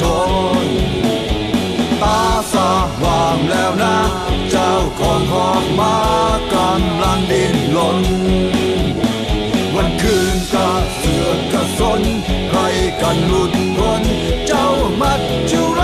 ชนตาสว่างแล้วนะ เจ้าของหอกมากำลังดินหล่น วันคืนกะเสือกกระสนใครกันหลุดพ้นเจ้ามัดจุ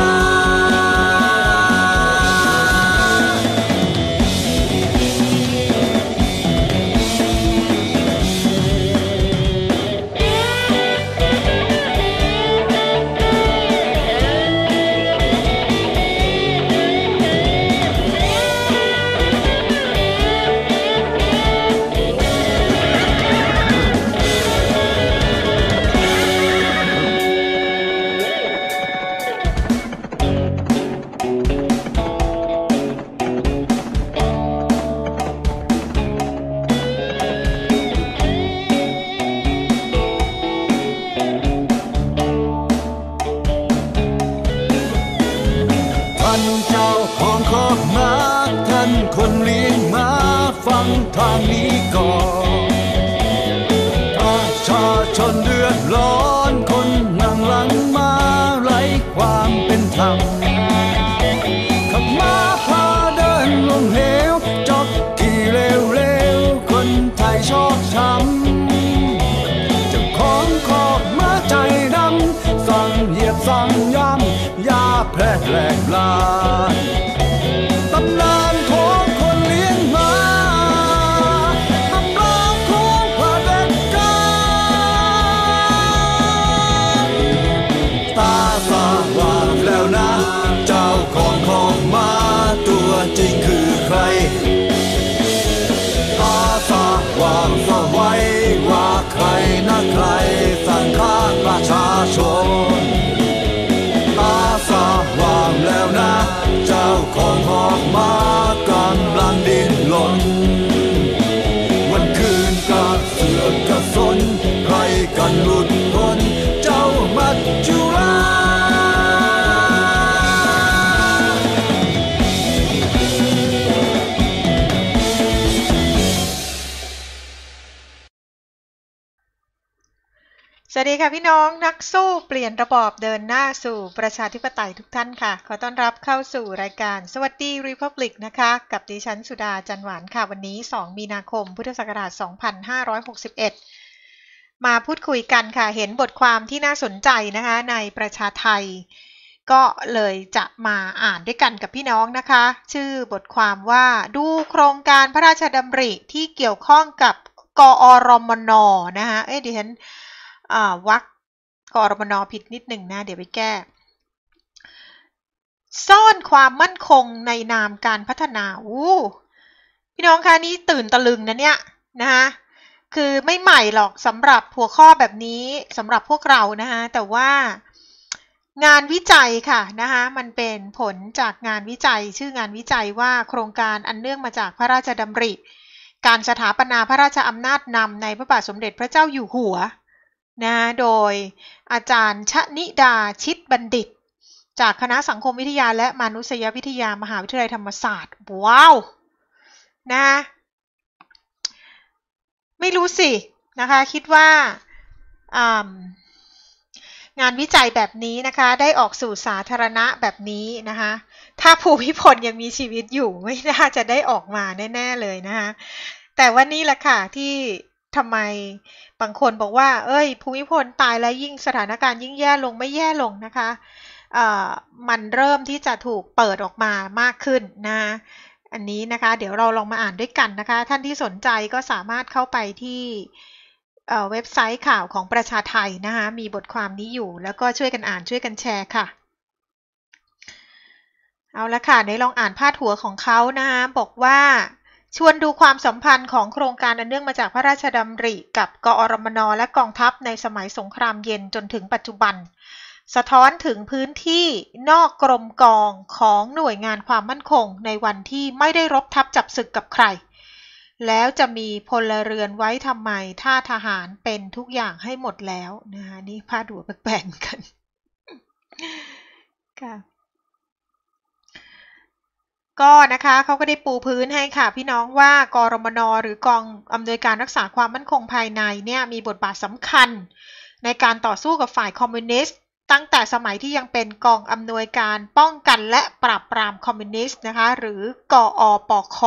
บอบเดินหน้าสู่ประชาธิปไตยทุกท่านค่ะ ขอต้อนรับเข้าสู่รายการสวัสดี รีพับลิกนะคะ กับดิฉันสุดาจันหวานค่ะ วันนี้ 2 มีนาคม พุทธศักราช 2561 มาพูดคุยกันค่ะ เห็นบทความที่น่าสนใจนะคะ ในประชาไทย ก็เลยจะมาอ่านด้วยกันกับพี่น้องนะคะ ชื่อบทความว่าดูโครงการพระราชดำริที่เกี่ยวข้องกับกอรมนนะคะเอ๊ะดิฉันวักกอรมนอผิดนิดหนึ่งนะเดี๋ยวไปแก้ซ่อนความมั่นคงในนามการพัฒนาอู้พี่น้องคะนี่ตื่นตะลึงนะเนี่ยนะคะคือไม่ใหม่หรอกสำหรับหัวข้อแบบนี้สำหรับพวกเรานะคะแต่ว่า งานวิจัยค่ะนะคะมันเป็นผลจากงานวิจัยชื่องานวิจัยว่าโครงการอันเนื่องมาจากพระราชดำริ การสถาปนาพระราชอำนาจนำในพระบาทสมเด็จพระเจ้าอยู่หัวนะโดยอาจารย์ชะนิดาชิดบัณฑิต จากคณะสังคมวิทยาและมนุษยวิทยามหาวิทยาลัยธรรมศาสตร์ ว้าวนะไม่รู้สินะคะคิดว่า งานวิจัยแบบนี้นะคะได้ออกสู่สาธารณะแบบนี้นะคะถ้าภูมิพลยังมีชีวิตอยู่ ไม่น่าจะได้ออกมาแน่ๆเลยนะคะแต่ว่านี่แหละค่ะที่ทำไมบางคนบอกว่าเอ้ยภูมิพลตายแล้วยิ่งสถานการณ์ยิ่งแย่ลงไม่แย่ลงนะคะมันเริ่มที่จะถูกเปิดออกมามากขึ้นนะ อันนี้นะคะ เดี๋ยวเราลองมาอ่านด้วยกันนะคะ ท่านที่สนใจก็สามารถเข้าไปที่เว็บไซต์ข่าวของประชาไทยนะคะมีบทความนี้อยู่ แล้วก็ช่วยกันอ่านช่วยกันแชร์ค่ะ เอาละค่ะไนลองอ่านพาดหัวของเขานะคะบอกว่าชวนดูความสัมพันธ์ของโครงการอันเนื่องมาจากพระราชดำริกับกอรมนและกองทัพในสมัยสงครามเย็นจนถึงปัจจุบัน สะท้อนถึงพื้นที่นอกกรมกองของหน่วยงานความมั่นคงในวันที่ไม่ได้รบทับจับศึกกับใคร แล้วจะมีพลเรือนไว้ทำไม ถ้าทหารเป็นทุกอย่างให้หมดแล้ว นะคะนี่พาดหัวแปลกๆกันค่ะก็นะคะเขาก็ได้ปูพื้นให้ค่ะพี่น้องว่ากรมนหรือกองอำนวยการรักษาความมั่นคงภายในเนี่ยมีบทบาทสำคัญในการต่อสู้กับฝ่ายคอมมิวนิสต์ตั้งแต่สมัยที่ยังเป็นกองอำนวยการป้องกันและปราบปรามคอมมิวนิสต์นะคะหรือกออปค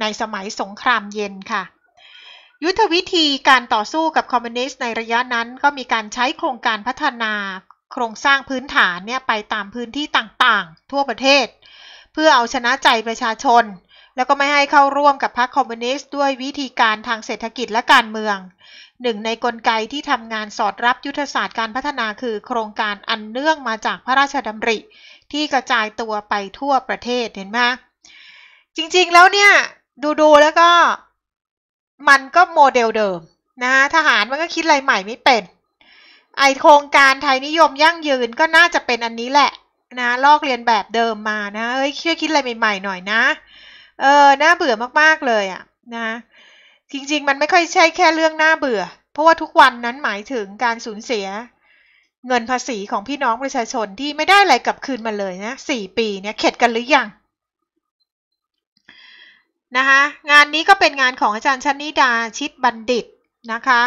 ในสมัยสงครามเย็นค่ะ ยุทธวิธีการต่อสู้กับคอมมิวนิสต์ในระยะนั้นก็มีการใช้โครงการพัฒนา โครงสร้างพื้นฐานเนี่ยไปตามพื้นที่ต่างๆ ทั่วประเทศพื่อเอาชนะใจประชาชน แล้วก็ไม่ให้เข้าร่วมกับพรรคคอมมิวนิสต์ด้วยวิธีการทางเศรษฐกิจและการเมืองหนึ่งในกลไกที่ทำงานสอดรับยุทธศาสตร์การพัฒนาคือโครงการอันเนื่องมาจากพระราชดำริ ที่กระจายตัวไปทั่วประเทศเห็นไหมจริงๆแล้วเนี่ย ดูๆแล้วก็มันก็โมเดลเดิมนะทหารมันก็คิดอะไรใหม่ไม่เป็น ไอโครงการไทยนิยมยั่งยืนก็น่าจะเป็นอันนี้แหละนะลอกเรียนแบบเดิมมานะเอ้ยช่วยคิดอะไรใหม่ๆหน่อยนะเออน่าเบื่อมากๆเลยอะนะจริงๆมันไม่ค่อยใช่แค่เรื่องน่าเบื่อ เพราะว่าทุกวันนั้นหมายถึงการสูญเสีย เงินภาษีของพี่น้องประชาชนที่ไม่ได้อะไรกลับคืนมาเลยนะสี่ปีเนี่ยเข็ดกันหรือยังนะคะงานนี้ก็เป็นงานของอาจารย์ชนนิดาชิดบัณฑิตนะคะ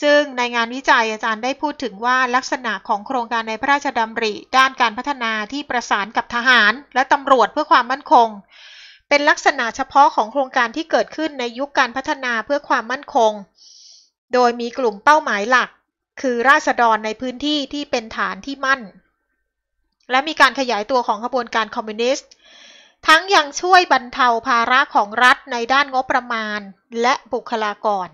ซึ่งในงานวิจัยอาจารย์ได้พูดถึงว่าลักษณะของโครงการในพระราชดำริ ด้านการพัฒนาที่ประสานกับทหารและตำรวจเพื่อความมั่นคง เป็นลักษณะเฉพาะของโครงการที่เกิดขึ้นในยุคการพัฒนาเพื่อความมั่นคง โดยมีกลุ่มเป้าหมายหลัก คือราษฎรในพื้นที่ที่เป็นฐานที่มั่น และมีการขยายตัวของขบวนการคอมมิวนิสต์ทั้งยังช่วยบรรเทาภาระของรัฐในด้านงบประมาณและบุคลากร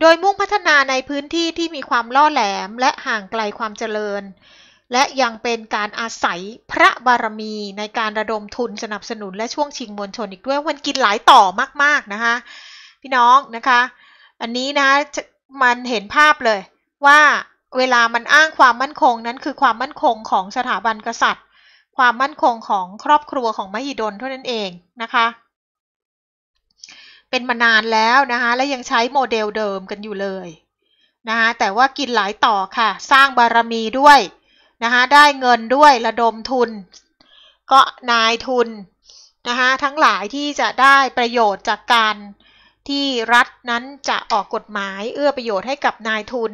โดยมุ่งพัฒนาในพื้นที่ที่มีความล่อแหลมและห่างไกลความเจริญ และยังเป็นการอาศัยพระบารมีในการระดมทุนสนับสนุน และช่วงชิงมวลชนอีกด้วยมันกินหลายต่อมาก ๆ นะคะ พี่น้องนะคะ อันนี้นะมันเห็นภาพเลย ว่าเวลามันอ้างความมั่นคงนั้นคือความมั่นคงของสถาบันกษัตริย์ ความมั่นคงของครอบครัวของมหิดลเท่านั้นเองนะคะเป็นมานานแล้วนะคะและยังใช้โมเดลเดิมกันอยู่เลยนะคะแต่ว่ากินหลายต่อค่ะ สร้างบารมีด้วยนะคะได้เงินด้วยระดมทุน ก็นายทุนนะคะทั้งหลายที่จะได้ประโยชน์จากการที่รัฐนั้นจะออกกฎหมาย เอื้อประโยชน์ให้กับนายทุน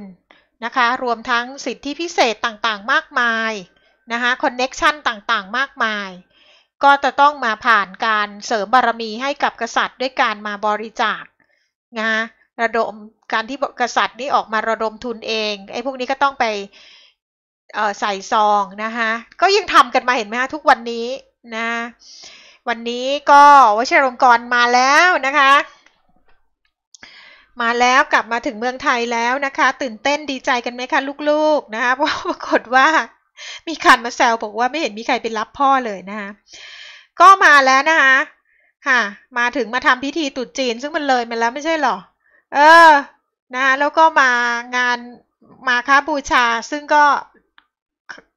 นะคะ รวมทั้งสิทธิพิเศษต่างๆมากมายนะคะคอนเน็ชันต่างๆมากมายก็จะต้องมาผ่านการเสริมบารมีให้กับกษัตริย์ด้วยการมาบริจาค นะ ระดมการที่กษัตริย์นี่ออกมาระดมทุนเอง ไอ้พวกนี้ก็ต้องไปใส่ซองนะคะ ก็ยังทำกันมาเห็นไหมคะทุกวันนี้ นะ วันนี้ก็วชิรองกรมาแล้วนะคะ มาแล้วกลับมาถึงเมืองไทยแล้วนะคะ ตื่นเต้นดีใจกันไหมคะ ลูกๆ นะคะเพราะปรากฏว่ามีคันมาแซวบอกว่าไม่เห็นมีใครไปรับพ่อเลยนะคะก็มาแล้วนะคะค่ะ มาถึงมาทำพิธีตุดจีน ซึ่งมันเลยมาแล้วไม่ใช่หรอเออนะ แล้วก็มางานมาค้าบูชา ซึ่งก็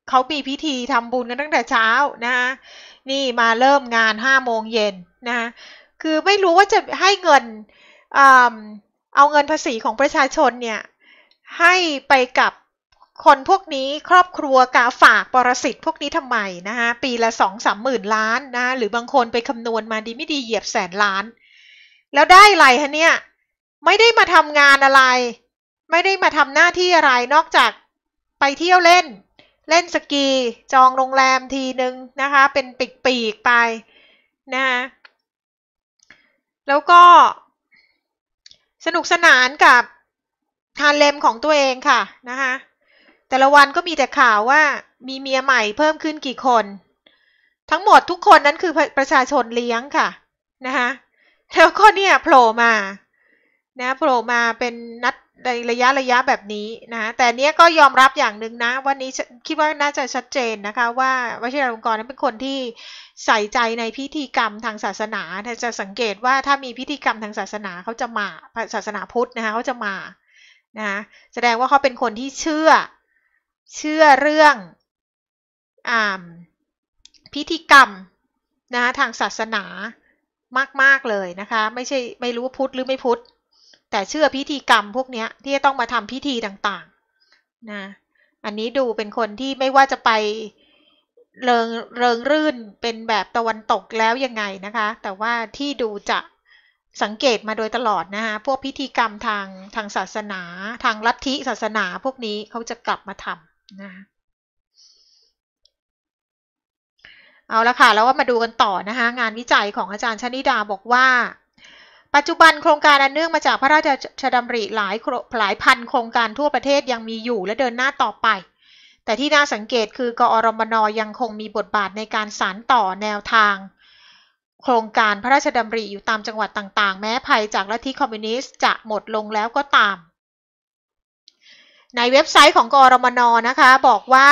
เขามีพิธีทำบุญกันตั้งแต่เช้านะคะนี่มาเริ่มงานห้าโมงเย็นนะคะคือไม่รู้ว่าจะให้เงินเอเอาเงินภาษีของประชาชนเนี่ย ให้ไปกับคนพวกนี้ครอบครัวกาฝากปรสิตพวกนี้ทำไมนะคะปีละสองสามหมื่นล้านนะหรือบางคนไปคำนวณมาดีไม่ดีเหยียบแสนล้าน แล้วได้อะไรคะเนี่ย ไม่ได้มาทำงานอะไร ไม่ได้มาทำหน้าที่อะไร นอกจากไปเที่ยวเล่นเล่นสกีจองโรงแรมทีหนึ่งนะคะ เป็นปีกปีกไปนะคะแล้วก็ สนุกสนานกับทานเลมของตัวเองค่ะนะคะแต่ละวันก็มีแต่ข่าวว่า มีเมียใหม่เพิ่มขึ้นกี่คน ทั้งหมดทุกคนนั้นคือประชาชนเลี้ยงค่ะ นะคะแล้วก็เนี่ยโผล่มา นะโผล่มาเป็นนัดในระยะระยะแบบนี้นะแต่เนี้ยก็ยอมรับอย่างหนึ่งนะ วันนี้คิดว่าน่าจะชัดเจนนะคะ ว่าวชิรงค์กรนั้นเป็นคนที่ใส่ใจในพิธีกรรมทางศาสนาจะสังเกตว่าถ้ามีพิธีกรรมทางศาสนาเขาจะมาศาสนาพุทธนะคะเขาจะมานะแสดงว่าเขาเป็นคนที่เชื่อเชื่อเรื่องอพิธีกรรมนะทางศาสนามากๆเลยนะคะ ไม่ใช่ไม่รู้พุทธหรือไม่พุทธแต่เชื่อพิธีกรรมพวกนี้ที่จะต้องมาทำพิธีต่างๆนะอันนี้ดูเป็นคนที่ไม่ว่าจะไป เริงเริงรื่นเป็นแบบตะวันตกแล้วยังไงนะคะ แต่ว่าที่ดูจะสังเกตมาโดยตลอดนะคะพวกพิธีกรรมทางทางศาสนา ทางลัทธิศาสนา พวกนี้เขาจะกลับมาทำนะเอาละค่ะแล้วก็มาดูกันต่อนะคะงานวิจัยของอาจารย์ชนิดาบอกว่า ปัจจุบันโครงการอันเนื่องมาจากพระราชดำริหลายหลายพันโครงการทั่วประเทศยังมีอยู่และเดินหน้าต่อไป แต่ที่น่าสังเกตคือกอรมนยังคงมีบทบาทในการสานต่อแนวทาง โครงการพระราชดำริอยู่ตามจังหวัดต่างๆ แม้ภัยจากลัทธิคอมมิวนิสต์จะหมดลงแล้วก็ตามในเว็บไซต์ของกรมนนะคะ บอกว่า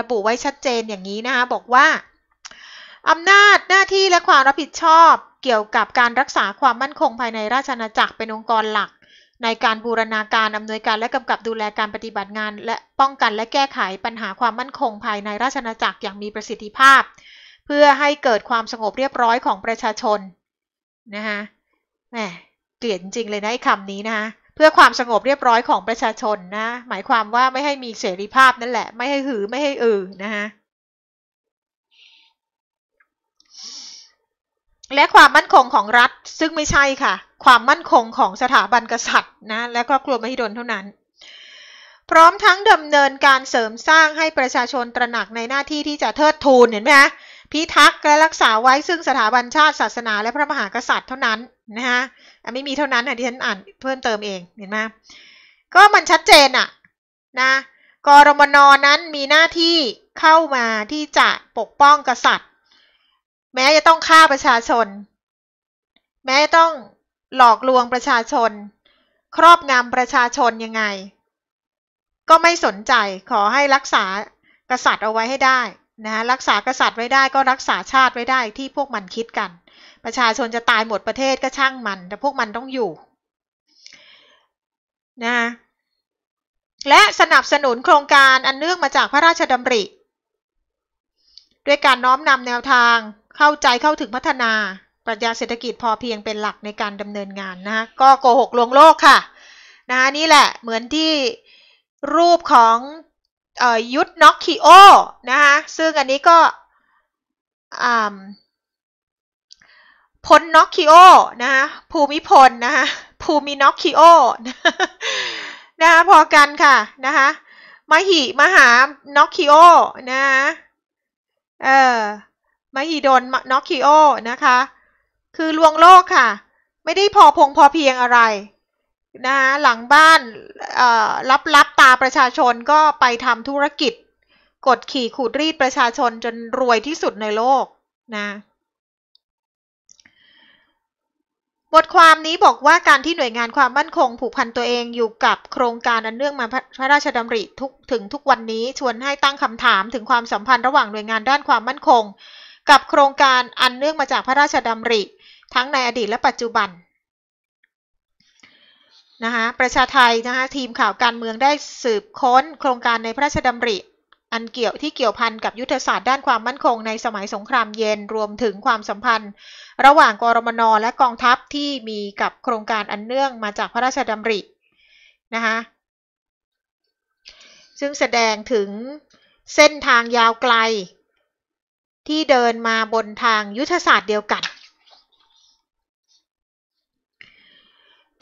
ระบุไว้ชัดเจนอย่างนี้นะคะ บอกว่า อำนาจหน้าที่และความรับผิดชอบ เกี่ยวกับการรักษาความมั่นคงภายในราชอาณาจักรเป็นองค์กรหลัก ในการบูรณาการอำนวยการและกำกับดูแลการปฏิบัติงาน และป้องกันและแก้ไขปัญหาความมั่นคงภายในราชอาณาจักรอย่างมีประสิทธิภาพ เพื่อให้เกิดความสงบเรียบร้อยของประชาชนนะคะแหมเกลียดจริงเลยนะไอ้คำนี้นะคะพื่อความสงบเรียบร้อยของประชาชนนะหมายความว่าไม่ให้มีเสรีภาพนั่นแหละไม่ให้หือไม่ให้อือนะฮะและความมั่นคงของรัฐซึ่งไม่ใช่ค่ะ ความมั่นคงของสถาบันกษัตริย์นะและครอบครัวมหิดลเท่านั้น พร้อมทั้งดำเนินการเสริมสร้างให้ประชาชนตระหนักในหน้าที่ที่จะเทิดทูนเห็นไหมะพิทักษ์และรักษาไว้ซึ่งสถาบันชาติศาสนา และพระมหากษัตริย์เท่านั้นนะคะไม่มีเท่านั้นนะที่ฉันอ่านเพิ่มเติมเอง เห็นไหมก็มันชัดเจนอะนะ กรมนนั้นมีหน้าที่เข้ามาที่จะปกป้องกษัตริย์ แม้จะต้องฆ่าประชาชน แม้ต้องหลอกลวงประชาชน ครอบงำประชาชนยังไง ก็ไม่สนใจ ขอให้รักษากษัตริย์เอาไว้ให้ได้นะฮะรักษากษัตริย์ไว้ได้ก็รักษาชาติไว้ได้ที่พวกมันคิดกัน ประชาชนจะตายหมดประเทศก็ช่างมัน แต่พวกมันต้องอยู่นะและสนับสนุนโครงการอันเนื่องมาจากพระราชดำริ ด้วยการน้อมนำแนวทางเข้าใจเข้าถึงพัฒนา ปรัชญาเศรษฐกิจพอเพียงเป็นหลักในการดำเนินงานนะะก็โกหกลวงโลกค่ะนะนี่แหละเหมือนที่รูปของยุทธน็อกคิโอ นะคะซึ่งอันนี้ก็พลน็อกคิโอ นะคะภูมิพลนะคะภูมิน็อกคิโอ นะคะพอกันค่ะ นะคะมหิมหาน็อกคิโอ นะคะเออมหิดนน็อกคิโอ นะคะ คือลวงโลกค่ะ ไม่ได้พอพงพอเพียงอะไรนะหลังบ้านรับรับตาประชาชนก็ไปทำธุรกิจ กด ขี่ขูดรีดประชาชนจน รวยที่สุดในโลกนะบทความนี้บอกว่าการที่หน่วยงานความ มั่นคง ผูก พัน ตัวเองอยู่กับโครงการอันเนื่องมาพระราชดำริทุกถึงทุกวันนี้ชวนให้ตั้งคำถามถึงความสัมพันธ์ระหว่างหน่วยงานด้านความมั่นคง กับโครงการอันเนื่องมาจากพระราชดำริทั้งในอดีตและปัจจุบันนะคะประชาไทยนะคะทีมข่าวการเมืองได้สืบค้นโครงการในพระราชดำริ อันเกี่ยวที่เกี่ยวพันกับยุทธศาสตร์ด้านความมั่นคงในสมัยสงครามเย็นรวมถึงความสัมพันธ์ระหว่างกรมนและกองทัพที่มีกับโครงการอันเนื่องมาจากพระราชดำรินะคะซึ่งแสดงถึงเส้นทางยาวไกล ที่เดินมาบนทางยุทธศาสตร์เดียวกัน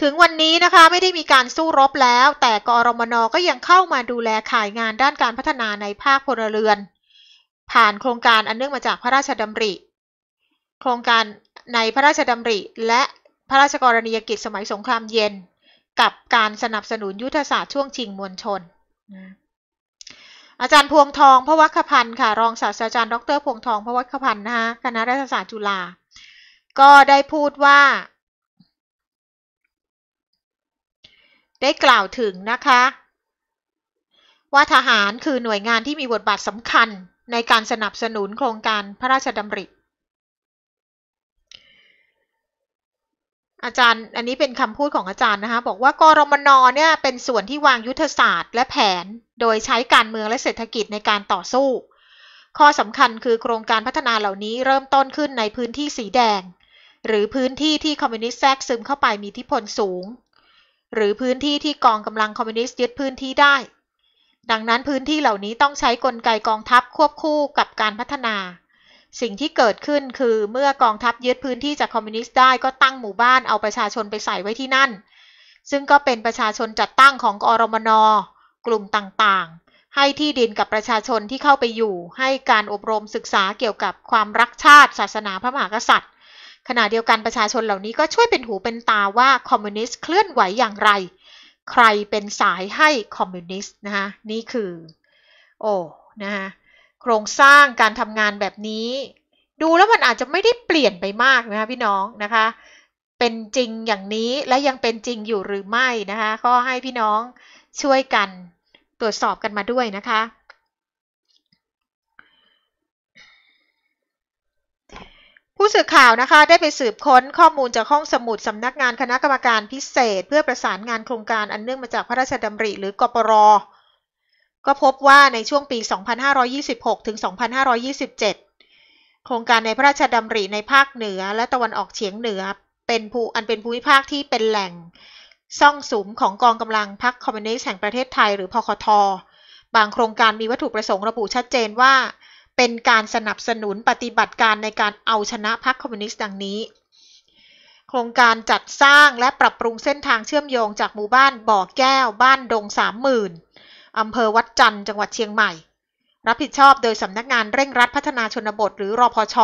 ถึงวันนี้นะคะไม่ได้มีการสู้รบแล้ว แต่กรมนก็ยังเข้ามาดูแลขายงานด้านการพัฒนาในภาคพลเรือน ผ่านโครงการอันเนื่องมาจากพระราชดำริ โครงการในพระราชดำริและพระราชกรณียกิจสมัยสงครามเย็น กับการสนับสนุนยุทธศาสตร์ช่วงชิงมวลชน อาจารย์พวงทองพวัคพันธ์ค่ะ รองศาสตราจารย์ดรพวงทองพวัคพันธ์นะคะคณะรัฐศาสตร์จุฬาก็ได้พูดว่าได้กล่าวถึงนะคะว่าทหารคือหน่วยงานที่มีบทบาทสำคัญในการสนับสนุนโครงการพระราชดำริ อาจารย์อันนี้เป็นคำพูดของอาจารย์นะคะบอกว่ากรมนเนี่ยเป็นส่วนที่วางยุทธศาสตร์และแผนโดยใช้การเมืองและเศรษฐกิจในการต่อสู้ ข้อสำคัญคือโครงการพัฒนาเหล่านี้เริ่มต้นขึ้นในพื้นที่สีแดง หรือพื้นที่ที่คอมมิวนิสต์แทรก ซึมเข้าไปมีทิพลสูงหรือพื้นที่ที่กองกำลังคอมมิวนิสต์ยึดพื้นที่ได้ ดังนั้นพื้นที่เหล่านี้ต้องใช้กลไกกองทัพควบคู่กับการพัฒนา สิ่งที่เกิดขึ้นคือเมื่อกองทัพยึดพื้นที่จากคอมมิวนิสต์ได้ก็ตั้งหมู่บ้านเอาประชาชนไปใส่ไว้ที่นั่น ซึ่งก็เป็นประชาชนจัดตั้งของอรมน กลุ่มต่างๆ ให้ที่ดินกับประชาชนที่เข้าไปอยู่ ให้การอบรมศึกษาเกี่ยวกับความรักชาติศาสนาพระมหากษัตริย์ขณะเดียวกันประชาชนเหล่านี้ก็ช่วยเป็นหูเป็นตาว่าคอมมิวนิสต์เคลื่อนไหวอย่างไร ใครเป็นสายให้คอมมิวนิสต์นะคะนี่คือ โอ้ นะคะโครงสร้างการทำงานแบบนี้ ดูแล้วมันอาจจะไม่ได้เปลี่ยนไปมากนะคะพี่น้องนะคะ เป็นจริงอย่างนี้และยังเป็นจริงอยู่หรือไม่นะคะก็ให้พี่น้องช่วยกันตรวจสอบกันมาด้วยนะคะผู้สื่อข่าวนะคะได้ไปสืบค้นข้อมูลจากห้องสมุดสำนักงานคณะกรรมการพิเศษ เพื่อประสานงานโครงการอันเนื่องมาจากพระราชดำริหรือกปร ก็พบว่าในช่วงปี 2526 ถึง 2527 โครงการในพระราชดำริในภาคเหนือ และตะวันออกเฉียงเหนือเป็นภูอันเป็นภูมิภาคที่เป็นแหล่ง ซ่องสุมของกองกำลังพักคอมมิวนิสต์แห่งประเทศไทย หรือพคทบางโครงการมีวัตถุประสงค์ระบุชัดเจนว่าเป็นการสนับสนุนปฏิบัติการในการเอาชนะพรรคคอมมิวนิสต์ดังนี้ โครงการจัดสร้างและปรับปรุงเส้นทางเชื่อมโยงจากหมู่บ้านบ่อแก้วบ้านดงสามหมื่นอำเภอวัดจันทร์จังหวัดเชียงใหม่ รับผิดชอบโดยสำนักงานเร่งรัดพัฒนาชนบทหรือรอพช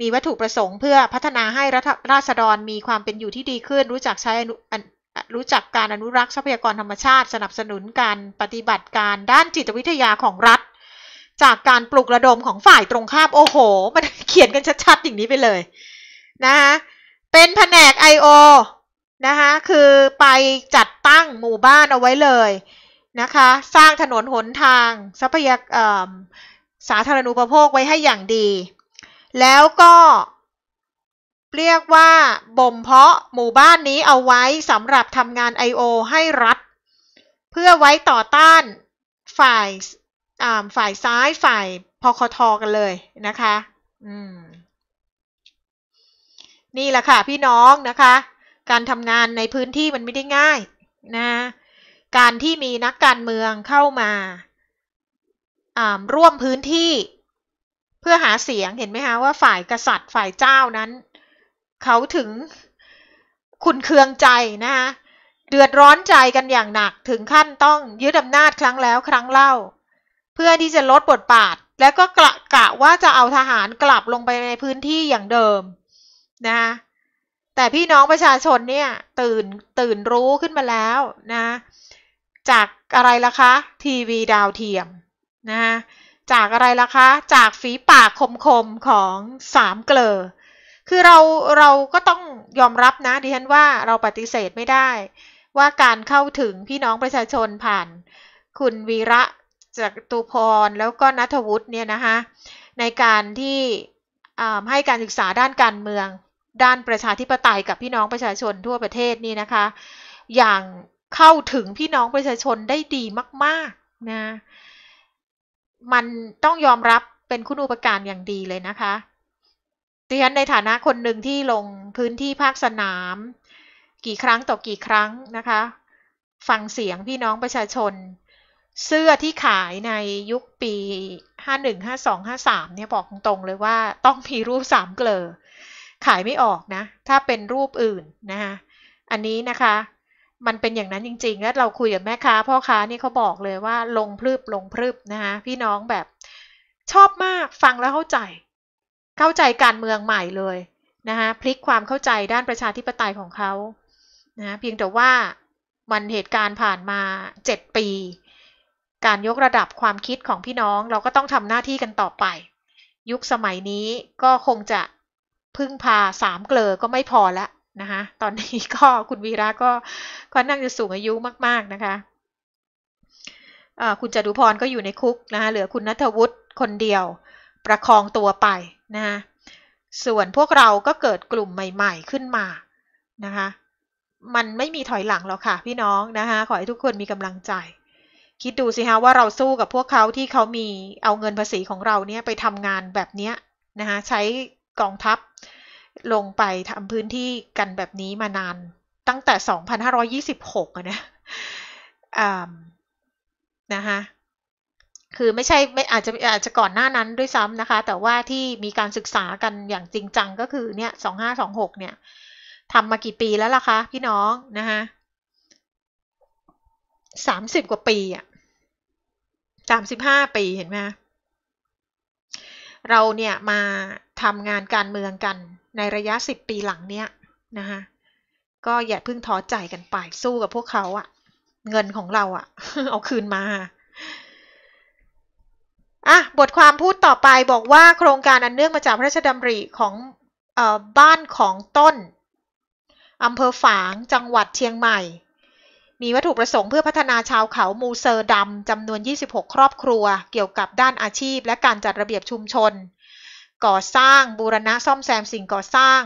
มีวัตถุประสงค์เพื่อพัฒนาให้ราษฎรมีความเป็นอยู่ที่ดีขึ้น รู้จักใช้รู้จักการอนุรักษ์ทรัพยากรธรรมชาติสนับสนุนการปฏิบัติการด้านจิตวิทยาของรัฐจากการปลุกระดมของฝ่ายตรงข้าม โอ้โห มันเขียนกันชัดๆอย่างนี้ไปเลยนะคะเป็นแผนก I.O. นะคะคือไปจัดตั้งหมู่บ้านเอาไว้เลยนะคะสร้างถนนหนทางทรัพยากรสาธารณูปโภคไว้ให้อย่างดี แล้วก็ เรียกว่า บ่มเพาะหมู่บ้านนี้เอาไว้สำหรับทำงาน I.O. ให้รัฐเพื่อไว้ต่อต้านฝ่ายฝ่ายซ้ายฝ่ายพคทกันเลยนะคะนี่แหละค่ะ พี่น้องนะคะ การทำงานในพื้นที่มันไม่ได้ง่าย นะ การที่มีนักการเมืองเข้ามาร่วมพื้นที่ เพื่อหาเสียงเห็นไหมคะว่าฝ่ายกษัตริย์ฝ่ายเจ้านั้นเขาถึงขุนเคืองใจนะคะเดือดร้อนใจกันอย่างหนัก ถึงขั้นต้องยึดอำนาจครั้งแล้วครั้งเล่าพื่อที่จะลดบทบาทแล้วก็กะกะว่าจะเอาทหารกลับลงไปในพื้นที่อย่างเดิมนะแต่พี่น้องประชาชนเนี่ยตื่นตื่นรู้ขึ้นมาแล้วนะ จากอะไรล่ะคะทีวีดาวเทียมนะจากอะไรล่ะคะจากฝีปากคมๆของสามเกลอคือเราเราก็ต้องยอมรับนะดิฉันว่าเราปฏิเสธไม่ได้ว่าการเข้าถึงพี่น้องประชาชนผ่านคุณวีระจากตุพรแล้วก็นัทวุฒิเนี่ยนะคะในการที่ให้การศึกษาด้านการเมือง ด้านประชาธิปไตยกับพี่น้องประชาชนทั่วประเทศนี่นะคะ อย่างเข้าถึงพี่น้องประชาชนได้ดีมากๆนะมันต้องยอมรับเป็นคุณอุปการอย่างดีเลยนะคะดิฉันในฐานะคนหนึ่งที่ลงพื้นที่ภาคสนาม กี่ครั้งต่อกี่ครั้งนะคะฟังเสียงพี่น้องประชาชนเสื้อที่ขายในยุคปี 51 52 53เนี่ยบอกตรงๆเลยว่าต้องมีรูปสามเกลอขายไม่ออกนะ ถ้าเป็นรูปอื่น นะคะอันนี้นะคะ มันเป็นอย่างนั้นจริงๆ แล้วเราคุยกับแม่ค้า พ่อค้านี่เขาบอกเลยว่าลงพรึบลงพรึบนะคะพี่น้องแบบชอบมากฟังแล้วเข้าใจ เข้าใจการเมืองใหม่เลยนะคะพลิกความเข้าใจด้านประชาธิปไตยของเขานะะเพียงแต่ว่ามันเหตุการณ์ผ่านมา7ปีการยกระดับความคิดของพี่น้องเราก็ต้องทำหน้าที่กันต่อไป ยุคสมัยนี้ก็คงจะพึ่งพาสามเกลอก็ไม่พอละนะคะตอนนี้ก็คุณวีระก็ก็นั่งจะสูงอายุมากๆนะคะ คุณจตุพรก็อยู่ในคุกนะคะเหลือคุณนัทวุฒิคนเดียวประคองตัวไปนะคะส่วนพวกเราก็เกิดกลุ่มใหม่ๆขึ้นมานะคะ มันไม่มีถอยหลังหรอกค่ะพี่น้องนะคะขอให้ทุกคนมีกำลังใจคิดดูสิฮะว่าเราสู้กับพวกเขาที่เขามีเอาเงินภาษีของเราเนี่ยไปทำงานแบบเนี้ย นะคะใช้กองทัพลงไปทำพื้นที่กันแบบนี้มานานตั้งแต่ 2,526อะนะนะคะคือไม่ใช่ไม่อาจจะอาจจะก่อนหน้านั้นด้วยซ้ำนะคะ แต่ว่าที่มีการศึกษากันอย่างจริงจังก็คือ เนี่ย 2526 เนี่ยทำมากี่ปีแล้วล่ะคะพี่น้องนะคะสามสิบกว่าปี อ่ะสามสิบห้าปีเห็นไหมเราเนี่ยมาทำงานการเมืองกันในระยะสิบปีหลังเนี้ยนะคะก็อย่าเพิ่งท้อใจกันไป สู้กับพวกเขาอะเงินของเราอะเอาคืนมา อ่ะ บทความพูดต่อไปบอกว่าโครงการอันเนื่องมาจากพระราชดำริของออบ้านของต้นอำเภอฝางจังหวัดเชียงใหม่มีวัตถุประสงค์เพื่อพัฒนาชาวเขามูเซอร์ดำจำนวน 26 ครอบครัว เกี่ยวกับด้านอาชีพ และการจัดระเบียบชุมชน ก่อสร้างบูรณะซ่อมแซมสิ่งก่อสร้าง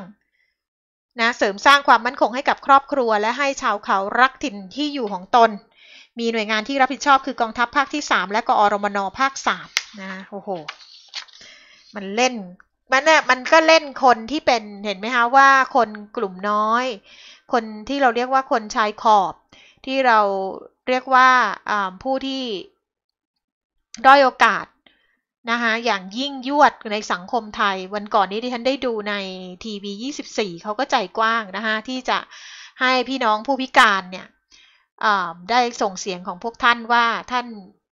นะเสริมสร้างความมั่นคงให้กับครอบครัวและให้ชาวเขารักถิ่นที่อยู่ของตน มีหน่วยงานที่รับผิดชอบคือกองทัพภาคที่ 3 และกอรมนภาค3นะโอ้โหมันเล่นมันน่ยมันก็เล่นคนที่เป็นเห็นไหมคะว่า คนกลุ่มน้อย คนที่เราเรียกว่าคนชายขอบที่เราเรียกว่าผู้ที่ด้อยโอกาสนะคะอย่างยิ่งยวดในสังคมไทย วันก่อนนี้ที่ฉันได้ดูในทีวี 24เขาก็ใจกว้างนะคะที่จะให้พี่น้องผู้พิการเนี่ย ได้ส่งเสียงของพวกท่านว่าท่าน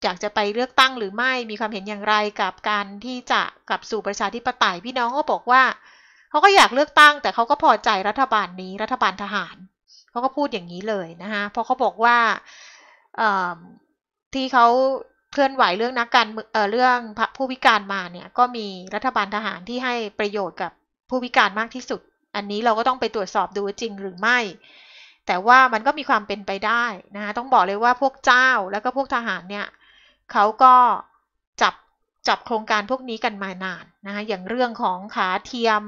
อยากจะไปเลือกตั้งหรือไม่ มีความเห็นอย่างไรกับการที่จะกลับสู่ประชาธิปไตยพี่น้องก็บอกว่า เขาก็อยากเลือกตั้ง แต่เขาก็พอใจรัฐบาลนี้รัฐบาลทหารเขาก็พูดอย่างนี้เลยนะคะเพราะเขาบอกว่าที่เขาเคลื่อนไหวเรื่องนักการเเรื่องผู้พิการมาเนี่ยก็มีรัฐบาลทหารที่ให้ประโยชน์กับผู้พิการมากที่สุด อันนี้เราก็ต้องไปตรวจสอบดูจริงหรือไม่ แต่ว่ามันก็มีความเป็นไปได้นะคะต้องบอกเลยว่าพวกเจ้าแล้วก็พวกทหารเนี่ยเขาก็จับจับโครงการพวกนี้กันมานานนะคะอย่างเรื่องของขาเทียม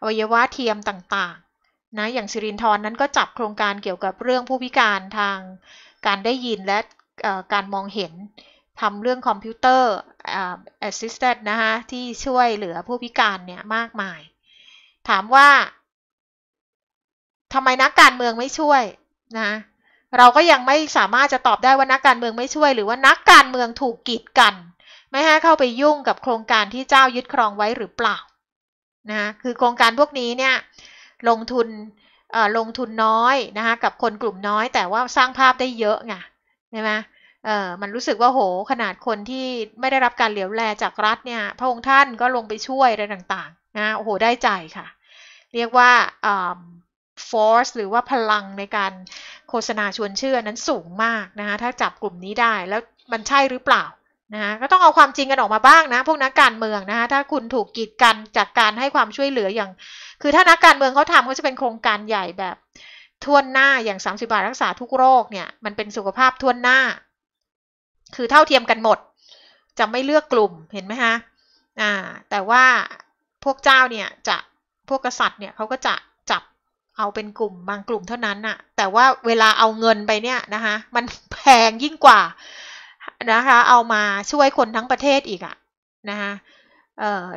อวัยวะเทียมต่างนะอย่างสิรินทรนั้นก็จับโครงการเกี่ยวกับเรื่องผู้พิการทางการได้ยินและการมองเห็นทำเรื่องคอมพิวเตอร์แอสซิสแตนนะคะที่ช่วยเหลือผู้พิการเนี่ยมากมาย ถามว่าทำไมนักการเมืองไม่ช่วยนะ เราก็ยังไม่สามารถจะตอบได้ว่า นักการเมืองไม่ช่วย หรือว่านักการเมืองถูกกีดกัน ไม่ให้เข้าไปยุ่งกับโครงการที่เจ้ายึดครองไว้หรือเปล่านะ คือโครงการพวกนี้เนี่ยลงทุนลงทุนน้อยนะคะกับคนกลุ่มน้อยแต่ว่าสร้างภาพได้เยอะไงใช่ไหมเออมันรู้สึกว่าโห ขนาดคนที่ไม่ได้รับการเหลียวแลจากรัฐเนี่ยพระองค์ท่านก็ลงไปช่วยอะไรต่างๆนะโอ้โหได้ใจค่ะ เรียกว่า force หรือว่าพลังในการโฆษณาชวนเชื่อนั้นสูงมากนะคะถ้าจับกลุ่มนี้ได้แล้วมันใช่หรือเปล่านะะก็ต้องเอาความจริงกันออกมาบ้างนะพวกนักการเมืองนะคะถ้าคุณถูกกีดกันจากการให้ความช่วยเหลืออย่าง คือถ้านักการเมืองเขาทำเขาจะเป็นโครงการใหญ่แบบทวนหน้าอย่างสามสิบาทรักษาทุกโรคเนี่ยมันเป็นสุขภาพทวนหน้า คือเท่าเทียมกันหมด จะไม่เลือกกลุ่มเห็นไหมคะอ่า แต่ว่าพวกเจ้าเนี่ย จะพวกกษัตริย์เนี่ยเขาก็จะจับเอาเป็นกลุ่ม บางกลุ่มเท่านั้นน่ะ แต่ว่าเวลาเอาเงินไปเนี่ยนะคะมันแพงยิ่งกว่านะคะ เอามาช่วยคนทั้งประเทศอีกอะนะคะ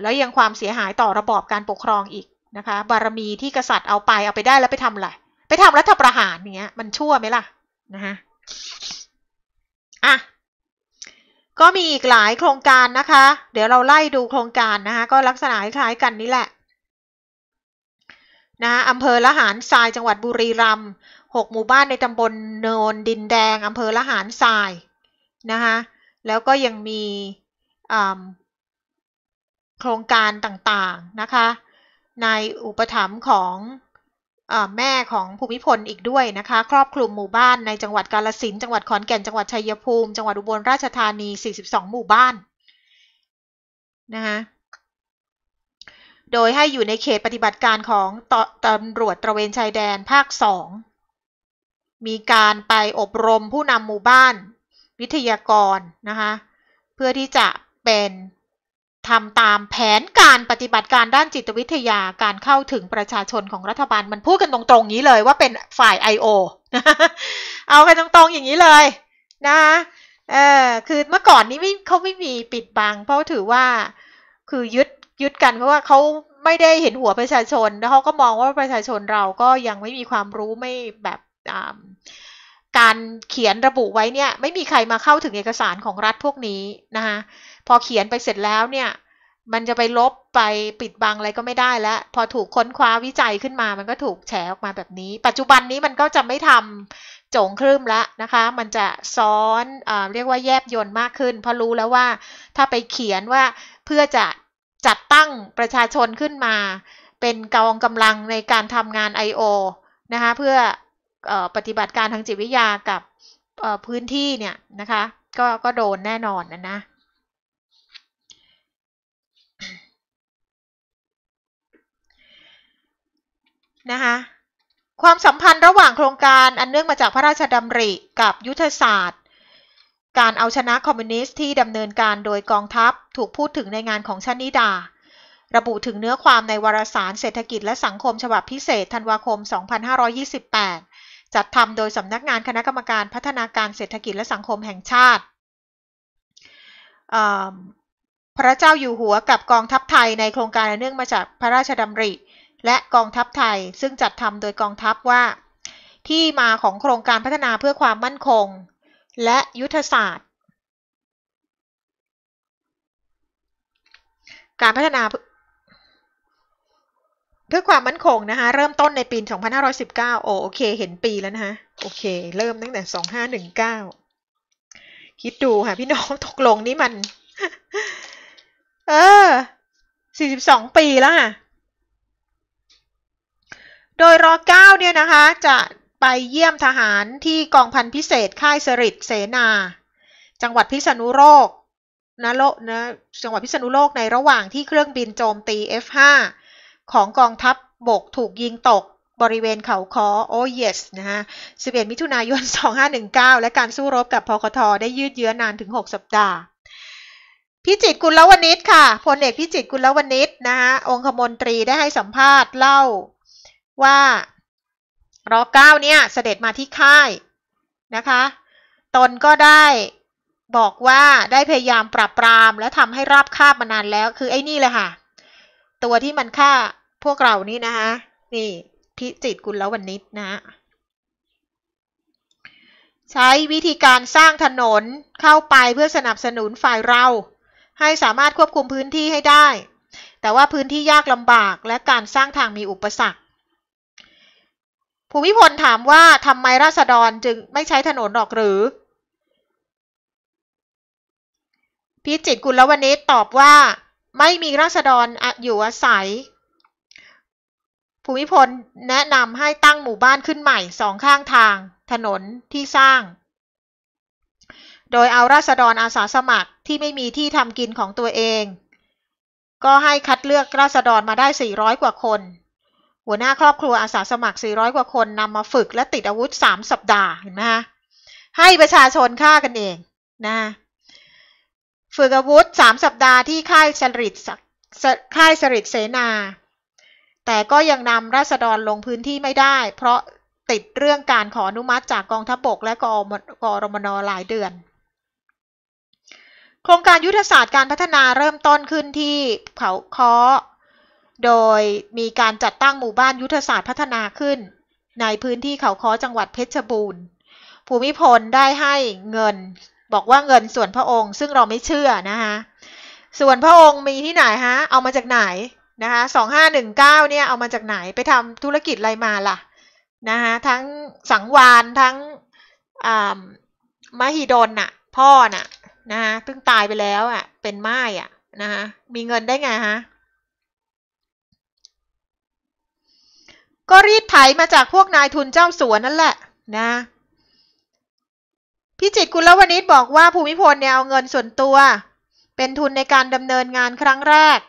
แล้วยังความเสียหายต่อระบอบการปกครองอีกนะคะบารมีที่กษัตริย์เอาไปเอาไปได้แล้วไปทำอะไรไปทำรัฐประหารเนี้ยมันชั่วไหมล่ะนะคะอ่ะ ก็มีอีกหลายโครงการนะคะ เดี๋ยวเราไล่ดูโครงการนะคะก็ลักษณะคล้ายกันนี่แหละ นะะอำเภอละหารทรายจังหวัดบุรีรัมย์หกหมู่บ้านในตำบลเนน ดินแดงอำเภอละหารทรายนะคะ แล้วก็ยังมีโครงการต่างๆนะคะ ในอุปถัมภ์ของแม่ของภูมิพลอีกด้วยนะคะ ครอบคลุมหมู่บ้านในจังหวัดกาลสิน จังหวัดขอนแก่นจังหวัดชัยภูมิ จังหวัดอุบลราชธานี 42 หมู่บ้านนะคะ โดยให้อยู่ในเขตปฏิบัติการของตำรวจตระเวนชายแดนภาค 2 มีการไปอบรมผู้นำหมู่บ้านวิทยากร นะคะเพื่อที่จะเป็นทำตามแผนการปฏิบัติการด้านจิตวิทยาการเข้าถึงประชาชนของรัฐบาลมันพูดกันตรงๆนี้เลยว่าเป็นฝ่าย I.O. เอากันตรงๆอย่างนี้เลยนะ เออคือเมื่อก่อนนี้ไม่เขาไม่มีปิดบังเพราะถือว่าคือยึดยึดกันเพราะว่าเขาไม่ได้เห็นหัวประชาชน แล้วเขาก็มองว่าประชาชนเราก็ยังไม่มีความรู้ไม่แบบการเขียนระบุไว้เนี่ยไม่มีใครมาเข้าถึงเอกสารของรัฐพวกนี้นะคะพอเขียนไปเสร็จแล้วเนี่ยมันจะไปลบไปปิดบังอะไรก็ไม่ได้แล้ว พอถูกค้นคว้าวิจัยขึ้นมา มันก็ถูกแฉออกมาแบบนี้ ปัจจุบันนี้มันก็จะไม่ทำจงครึ่มแล้วนะคะ มันจะซ้อนเอเรียกว่าแยบยนต์มากขึ้น เพราะรู้แล้วว่าถ้าไปเขียนว่าเพื่อจะจัดตั้งประชาชนขึ้นมา เป็นกองกำลังในการทำงาน I.O. นะคะเพื่อปฏิบัติการทางจิตวิทยากับพื้นที่เนี่ยนะคะก็ก็โดนแน่นอนนะนะนะคะความสัมพันธ์ระหว่างโครงการอันเนื่องมาจากพระราชดำริกับยุทธศาสตร์ การเอาชนะคอมมิวนิสต์ที่ดำเนินการโดยกองทัพถูกพูดถึงในงานของชนิดา ระบุถึงเนื้อความในวารสารเศรษฐกิจและสังคมฉบับพิเศษธันวาคม2528จัดทำโดยสำนักงานคณะกรรมการพัฒนาการเศรษฐกิจและสังคมแห่งชาติ พระเจ้าอยู่หัวกับกองทัพไทยในโครงการเนื่องมาจากพระราชดำริ และกองทัพไทยซึ่งจัดทำโดยกองทัพว่า ที่มาของโครงการพัฒนาเพื่อความมั่นคง และยุทธศาสตร์ การพัฒนาเพื่อความมั่นคงนะคะเริ่มต้นในปี 2519โอโอเค เห็นปีแล้วนะคะ โอเค เริ่มตั้งแต่ 2519 คิดดูค่ะ พี่น้องตกลงนี่มัน เออ42 ปีแล้วค่ะ โดยรอ9เนี่ยนะคะ จะไปเยี่ยมทหารที่กองพันพิเศษค่ายสริตเสนา จังหวัดพิษณุโลกนะโลนะจังหวัดพิษณุโลกในระหว่างที่เครื่องบินโจมตี F5 ของกองทัพบบกถูกยิงตกบริเวณเขาคอโอเยสนะฮะ11มิถุนายน2519 และการสู้รบกับพคทได้ยืดเยื้อนานถึง 6 สัปดาห์พิจิตกุลวณิชค่ะพลเอกพิจิตกุลวณิชนะฮะ องคมนตรีได้ให้สัมภาษณ์เล่าว่ารอเก้าเนี่ย เสด็จมาที่ค่ายนะคะ ตนก็ได้บอกว่าได้พยายามปรับปรามและทำให้ราบคาบมานานแล้ว คือไอ้นี่เลยค่ะ ตัวที่มันฆ่าพวกเรานี่นะคะนี่พิจิตกุลวันนิดนะ ใช้วิธีการสร้างถนนเข้าไปเพื่อสนับสนุนฝ่ายเรา ให้สามารถควบคุมพื้นที่ให้ได้ แต่ว่าพื้นที่ยากลำบากและการสร้างทางมีอุปสรรค ภูมิพลถามว่าทำไมราษฎรจึงไม่ใช้ถนนหรอกหรือ พิจิตกุลวณิชตอบว่า ไม่มีราษฎรอยู่อาศัยภูมิพลแนะนำให้ตั้งหมู่บ้านขึ้นใหม่สองข้างทาง ถนนที่สร้าง โดยเอาราษฎรอาสาสมัครที่ไม่มีที่ทำกินของตัวเอง ก็ให้คัดเลือกราษฎรมาได้400กว่าคน หัวหน้าครอบครัวอาสาสมัคร 400กว่าคนนำมาฝึกและติดอาวุธ3สัปดาห์เห็นไหมฮะให้ประชาชนฆ่ากันเองนะ ฝึกอาวุธ3สัปดาห์ที่ค่ายสริตค่ายสริตเสนาแต่ก็ยังนำราษฎรลงพื้นที่ไม่ได้ เพราะติดเรื่องการขออนุมัติจากกองทัพบกและกอรมนหลายเดือน โครงการยุทธศาสตร์การพัฒนาเริ่มต้นขึ้นที่เขาค้อ โดยมีการจัดตั้งหมู่บ้านยุทธศาสตร์พัฒนาขึ้นในพื้นที่เขาค้อ จังหวัดเพชรบูรณ์ ภูมิพลได้ให้เงินบอกว่าเงินส่วนพระองค์ ซึ่งเราไม่เชื่อนะคะส่วนพระองค์มีที่ไหนฮะเอามาจากไหนนะคะสองห้าหนึ่งเก้าเนี่ย เอามาจากไหนไปทำธุรกิจอะไรมาล่ะนะคะทั้งสังวานทั้งมหิดลน่ะพ่อน่ะนะคะเพิ่งตายไปแล้วอ่ะเป็นไม้อ่ะนะคะมีเงินได้ไงฮะก็รีดไถมาจากพวกนายทุนเจ้าสวนนั่นแหละนะพิจิตกุลวณิ้บอกว่าภูมิพลเนี่ย เอาเงินส่วนตัว เป็นทุนในการดำเนินงานครั้งแรก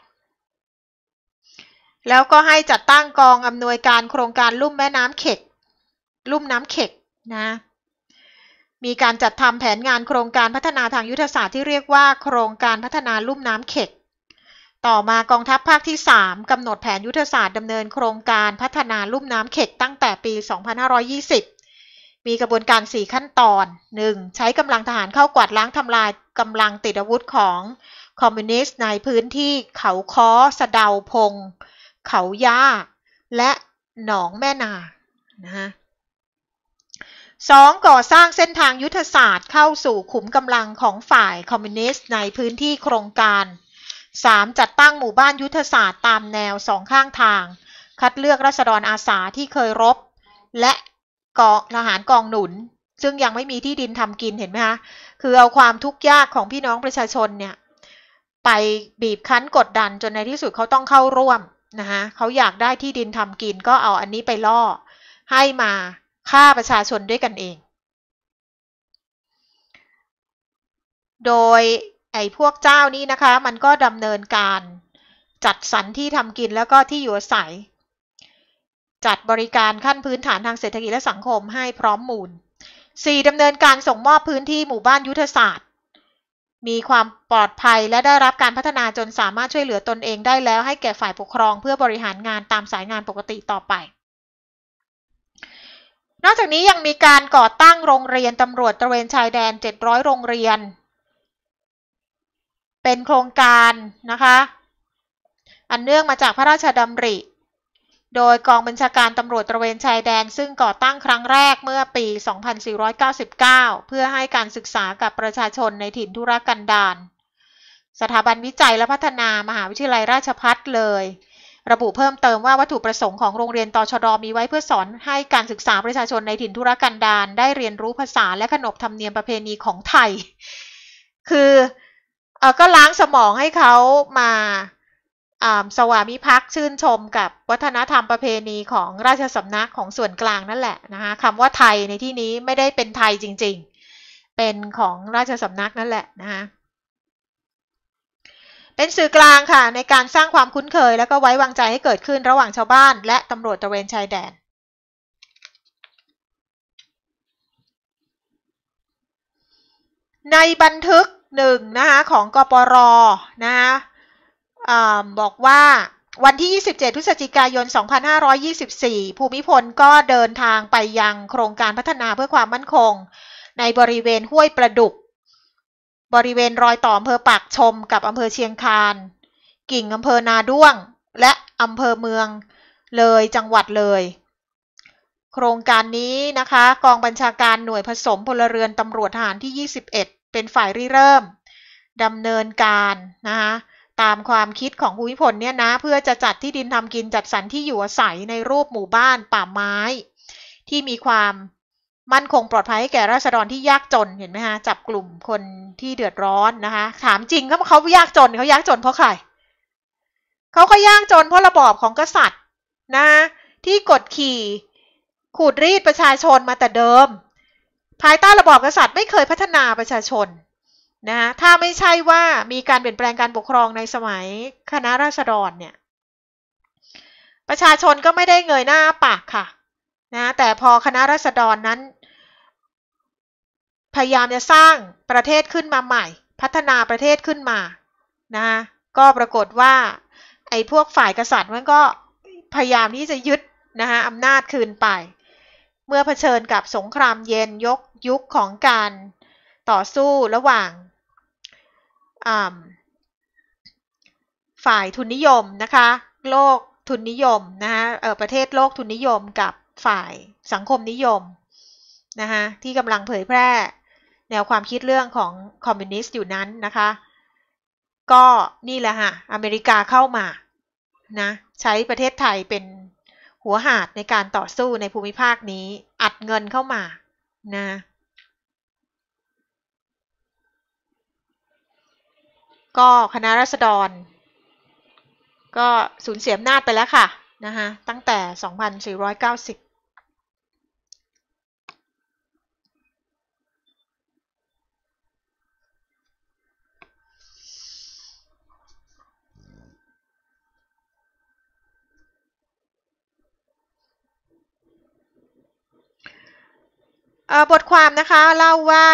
แล้วก็ให้จัดตั้งกองอำนวยการโครงการลุ่มแม่น้ำเข็ก ลุ่มน้ำเข็กนะ มีการจัดทำแผนงานโครงการพัฒนาทางยุทธศาสตร์ที่เรียกว่า โครงการพัฒนาลุ่มน้ำเข็ก ต่อมากองทัพภาคที่ 3กำหนดแผนยุทธศาสตร์ดำเนินโครงการพัฒนาลุ่มน้ำเข็กตั้งแต่ปี 2520 มีกระบวนการ 4 ขั้นตอน 1. ใช้กำลังทหารเข้ากวาดล้างทำลายกำลังติดอาวุธของคอมมิวนิสต์ในพื้นที่เขาค้อสะเดาพงเขาย่าและ หนองแม่นานะฮะสองก่อสร้างเส้นทางยุทธศาสตร์เข้าสู่ขุมกำลังของฝ่ายคอมมิวนิสต์ในพื้นที่โครงการ 3. จัดตั้งหมู่บ้านยุทธศาสตร์ตามแนวสองข้างทาง คัดเลือกรัษฎรอาสาที่เคยรบ และกองทหารกองหนุน ซึ่งยังไม่มีที่ดินทำกินเห็นไหมคะ คือเอาความทุกข์ยากของพี่น้องประชาชนเนี่ยไปบีบคั้นกดดันจนในที่สุดเขาต้องเข้าร่วมนะคะเขาอยากได้ที่ดินทำกินก็เอาอันนี้ไปล่อให้มาฆ่าประชาชนด้วยกันเอง โดยไอ้พวกเจ้านี้นะคะมันก็ดำเนินการจัดสรรที่ทำกินแล้วก็ที่อยู่อาศัย จัดบริการขั้นพื้นฐานทางเศรษฐกิจและสังคมให้พร้อมมูล 4. ดำเนินการส่งมอบพื้นที่หมู่บ้านยุทธศาสตร์มีความปลอดภัยและได้รับการพัฒนาจนสามารถช่วยเหลือตนเองได้แล้วให้แก่ฝ่ายปกครองเพื่อบริหารงานตามสายงานปกติต่อไป นอกจากนี้ยังมีการก่อตั้งโรงเรียนตำรวจตระเวนชายแดน 700 โรงเรียน เป็นโครงการนะคะ อันเนื่องมาจากพระราชดำริโดยกองบัญชาการตำรวจตระเวนชายแดน ซึ่งก่อตั้งครั้งแรกเมื่อปี 2499 เพื่อให้การศึกษากับประชาชนในถิ่นธุรกันดารสถาบันวิจัยและพัฒนามหาวิทยาลัยราชพัฒเลย ระบุเพิ่มเติมว่าวัตถุประสงค์ของโรงเรียนตชดมีไว้เพื่อสอนให้การศึกษาประชาชนในถิ่นธุรกันดารได้เรียนรู้ภาษา และขนบธรรมเนียมประเพณีของไทย คืออก็ล้างสมองให้เขามาสวามิภักดิ์ชื่นชมกับวัฒนธรรมประเพณีของราชสำนักของส่วนกลางนั่นแหละนะคะคำว่าไทยในที่นี้ไม่ได้เป็นไทยจริงๆ เป็นของราชสำนักนั่นแหละนะคะเป็นสื่อกลางค่ะในการสร้างความคุ้นเคยและก็ไว้วางใจให้เกิดขึ้นระหว่างชาวบ้านและตำรวจตระเวนชายแดน ในบันทึกหนึ่งนะคะของกปรนะคะบอกว่าวันที่ 27พฤศจิกายน 2524 ภูมิพล ก็เดินทางไปยังโครงการพัฒนาเพื่อความมั่นคง ในบริเวณห้วยประดุก บริเวณรอยต่ออำเภอปากชมกับอำเภอเชียงคาน กิ่งอำเภอนาด้วง และอำเภอเมือง เลยจังหวัดเลย โครงการนี้นะคะกองบัญชาการหน่วยผสมพลเรือนตำรวจทหารที่ 21 เป็นฝ่ายริเริ่มดำเนินการนะคะตามความคิดของภูมิพลเนี่ยนะเพื่อจะจัดที่ดินทำกินจัดสรรที่อยู่อาศัยในรูปหมู่บ้านป่าไม้ ที่มีความมั่นคงปลอดภัยให้แก่ราษฎรที่ยากจนเห็นไหมฮะจับกลุ่มคนที่เดือดร้อนนะคะถามจริงก็เขายากจนเขายากจนเพราะใครเขาก็ยากจนเพราะระบอบของกษัตริย์นะ ที่กดขี่ ขูดรีดประชาชนมาแต่เดิม ภายใต้ระบอบกษัตริย์ไม่เคยพัฒนาประชาชนนะะถ้าไม่ใช่ว่ามีการเปลี่ยนแปลงการปกครองในสมัยคณะราษฎรเนี่ย ประชาชนก็ไม่ได้เงยหน้าปากค่ะ นะแต่พอคณะราษฎรนั้น พยายามจะสร้างประเทศขึ้นมาใหม่ พัฒนาประเทศขึ้นมานะก็ปรากฏว่าไอ้พวกฝ่ายกษัตริย์มันก็พยายามที่จะยึดนะฮะอำนาจคืนไป เมื่อเผชิญกับสงครามเย็นยกยุคของการต่อสู้ระหว่างฝ่ายทุนนิยมนะคะ โลกทุนนิยมนะคะประเทศโลกทุนนิยมกับฝ่ายสังคมนิยมนะคะที่กำลังเผยแพร่ แนวความคิดเรื่องของคอมมิวนิสต์อยู่นั้นนะคะ ก็นี่แหละค่ะอเมริกาเข้ามานะใช้ประเทศไทยเป็นหัวหาดในการต่อสู้ในภูมิภาคนี้อัดเงินเข้ามานะก็คณะรัษฎร ก็สูญเสียอำนาจไปแล้วค่ะนะคะตั้งแต่ 2490 บทความนะคะ เล่าว่า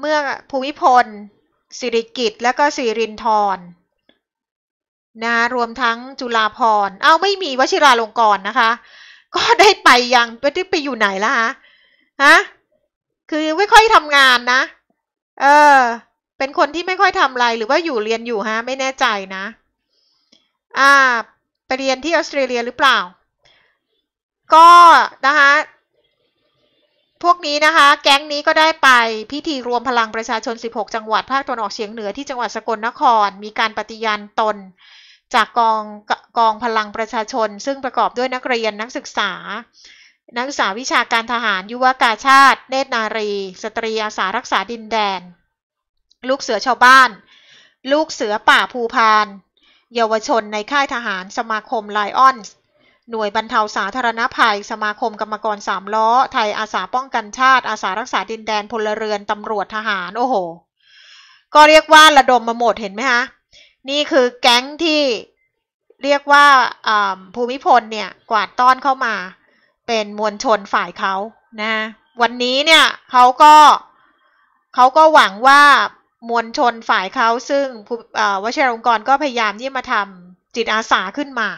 เมื่อภูมิพลสิริกิตและก็สิรินทรนะรวมทั้งจุฬาพรเอาไม่มีวชิราลงกรณ์นะคะ ก็ได้ไปยังไปไปอยู่ไหนล่ะฮะฮะคือไม่ค่อยทำงานนะเออเป็นคนที่ไม่ค่อยทำอะไรหรือว่าอยู่เรียนอยู่ฮะ ไม่แน่ใจนะอ่าไปเรียนที่ออสเตรเลียหรือเปล่า ก็นะคะพวกนี้นะคะแก๊งนี้ก็ได้ไปพิธีรวมพลังประชาชน 16 จังหวัดภาคตะวันออกเฉียงเหนือที่จังหวัดสกลนคร มีการปฏิญาณตนจากกองกองพลังประชาชนซึ่งประกอบด้วยนักเรียนนักศึกษา นักศึกษาวิชาการทหารยุวกาชาติ เนตรนารี สตรีอาสารักษาดินแดน ลูกเสือชาวบ้าน ลูกเสือป่าภูพาน เยาวชน ในค่ายทหาร สมาคมไลออนสหน่วย บรรเทาสาธารณภัย สมาคม กรรมกรสามล้อ ไทยอาสาป้องกันชาติ อาสารักษา ดินแดน พลเรือน ตำรวจทหาร โอ้โห ก็เรียกว่าระดมมาหมดเห็นไหมคะนี่คือแก๊งที่เรียกว่าภูมิพล เนี่ยกวาดต้อนเข้ามา เป็นมวลชนฝ่ายเขานะ วันนี้เนี่ยเขาก็ เขาก็หวังว่ามวลชนฝ่ายเขาซึ่งวชิรองค์กรก็พยายามที่มาทำจิตอาสาขึ้นมา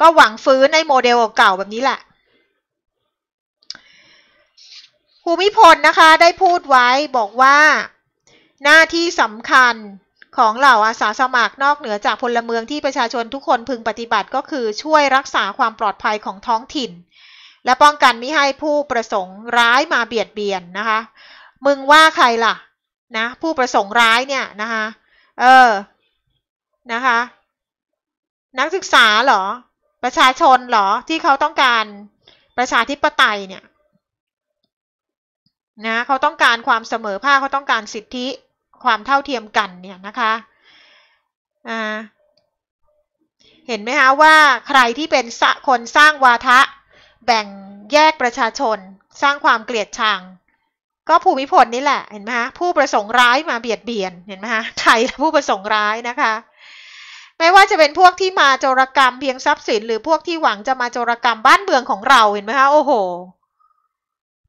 ก็หวังฟื้นในโมเดลเก่าแบบนี้แหละ ภูมิพลนะคะ ได้พูดไว้บอกว่า หน้าที่สำคัญของเหล่าอาสาสมัครนอกเหนือจากพลเมืองที่ประชาชนทุกคนพึงปฏิบัติก็คือช่วยรักษาความปลอดภัยของท้องถิ่น และป้องกันไม่ให้ผู้ประสงค์ร้ายมาเบียดเบียนนะคะ มึงว่าใครล่ะ นะ ผู้ประสงค์ร้ายเนี่ยนะคะเออนะคะนักศึกษาเหรอประชาชนเหรอที่เขาต้องการประชาธิปไตยเนี่ยนะเขาต้องการความเสมอภาคเขาต้องการสิทธิความเท่าเทียมกันเนี่ยนะคะอ่าเห็นไหมคะว่าใครที่เป็นคนสร้างวาทะ แบ่งแยกประชาชน สร้างความเกลียดชัง ก็ภูมิพลนี่แหละเห็นไหมคะผู้ประสงค์ร้ายมาเบียดเบียนเห็นไหมคะไทยผู้ประสงค์ร้ายนะคะไม่ว่าจะเป็นพวกที่มาโจรกรรมเพียงทรัพย์สิน หรือพวกที่หวังจะมาโจรกรรมบ้านเมืองของเราเห็นไหมคะโอ้โห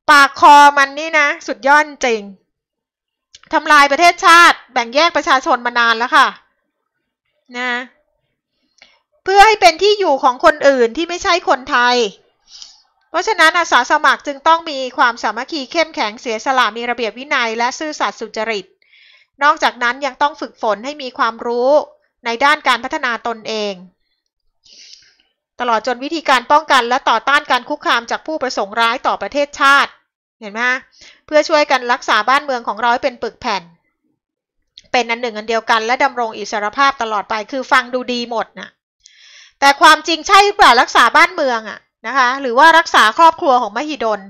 ปากคอมันนี่นะสุดยอดจริงทำลายประเทศชาติแบ่งแยกประชาชนมานานแล้วค่ะนะ เพื่อให้เป็นที่อยู่ของคนอื่นที่ไม่ใช่คนไทย เพราะฉะนั้นอาสาสมัครจึงต้องมีความสามัคคีเข้มแข็งเสียสละมีระเบียบวินัยและซื่อสัตย์สุจริต นอกจากนั้นยังต้องฝึกฝนให้มีความรู้ในด้านการพัฒนาตนเอง ตลอดจนวิธีการป้องกัน และต่อต้านการคุกคามจากผู้ประสงค์ร้ายต่อประเทศชาติ เห็นไหมเพื่อช่วยกันรักษาบ้านเมืองของเราให้เป็นปึกแผ่น เป็นอันหนึ่งอันเดียวกันและดำรงอิสรภาพตลอดไปคือฟังดูดีหมดนะแต่ความจริงใช่หรือเปล่ารักษาบ้านเมืองอะนะคะ หรือว่ารักษาครอบครัวของมหิดล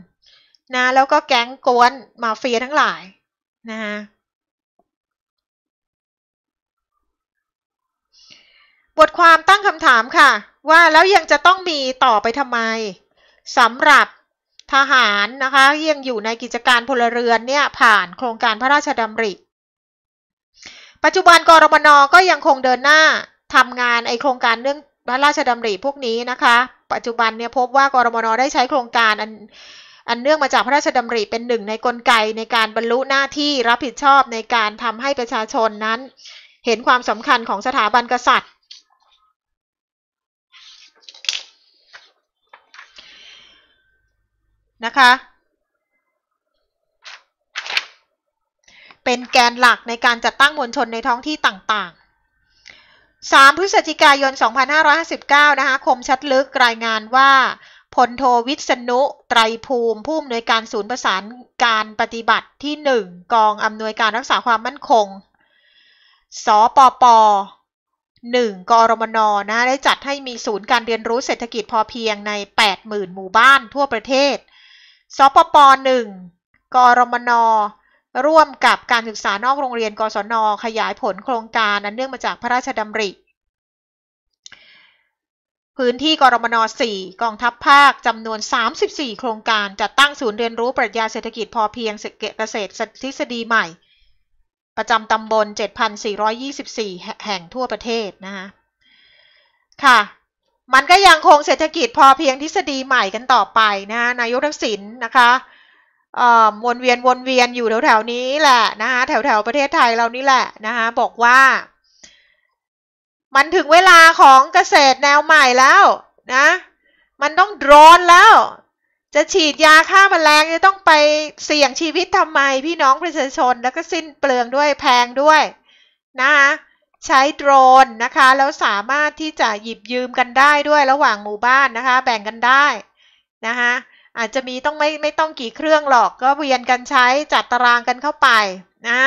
นะ แล้วก็แก๊งกวนมาเฟียทั้งหลายนะคะบทความตั้งคำถามค่ะ ว่าแล้วยังจะต้องมีต่อไปทำไมสำหรับทหารนะคะยังอยู่ในกิจการพลเรือนเนี่ย ผ่านโครงการพระราชดำริ ปัจจุบันกรมนก็ยังคงเดินหน้าทำงานไอโครงการเรื่องพระราชดำริพวกนี้นะคะ ปัจจุบันเนี่ยพบว่ากรมนได้ใช้โครงการอันอันเนื่องมาจากพระราชดำริเป็นหนึ่งในกลไกในการบรรลุหน้าที่รับผิดชอบในการทำให้ประชาชนนั้น เห็นความสำคัญของสถาบันกษัตริย์นะคะเป็นแกนหลักในการจัดตั้งมวลชนในท้องที่ต่างๆ 3พฤศจิกายน 2559นะคะ คมชัดลึกรายงานว่าพลโทวิศนุ ไตรภูมิผู้อำนวยการศูนย์ประสานการปฏิบัติที่ 1 กองอำนวยการรักษาความมั่นคง สปป 1 กรมนนะได้จัดให้มีศูนย์การเรียนรู้เศรษฐกิจพอเพียงใน 80,000 หมู่บ้านทั่วประเทศสปปหนึ่ง กรมนร่วมกับการศึกษานอกโรงเรียนกศน ขยายผลโครงการนั้นเนื่องมาจากพระราชดำริ พื้นที่กรมน4กองทัพภาคจำนวน 34 โครงการจัดตั้งศูนย์เรียนรู้ ปรัชญาเศรษฐกิจพอเพียงเกษตรทฤษฎีใหม่ ประจำตำบล7,424 แห่งทั่วประเทศนะคะค่ะมันก็ยังคงเศรษฐกิจพอเพียงทฤษฎีใหม่กันต่อไปนะนายกทักษิณนนะคะวนเวียน วนเวียนอยู่แถวๆนี้แหละ นะคะแถวๆประเทศไทยเรานี่แหละนะคะบอกว่า มันถึงเวลาของเกษตรแนวใหม่แล้ว นะ มันต้องโดรนแล้ว จะฉีดยาฆ่ามาแมลงจะต้องไปเสี่ยงชีวิตทำไมพี่น้องประชาชน แล้วก็สิ้นเปลืองด้วยแพงด้วย นะคะใช้โดรนนะคะแล้วสามารถที่จะหยิบยืมกันได้ด้วยระหว่างหมู่บ้านนะคะ แบ่งกันได้นะคะอาจจะมีต้องไม่ไม่ต้องกี่เครื่องหรอกก็เวียนกันใช้จัดตารางกันเข้าไปนะ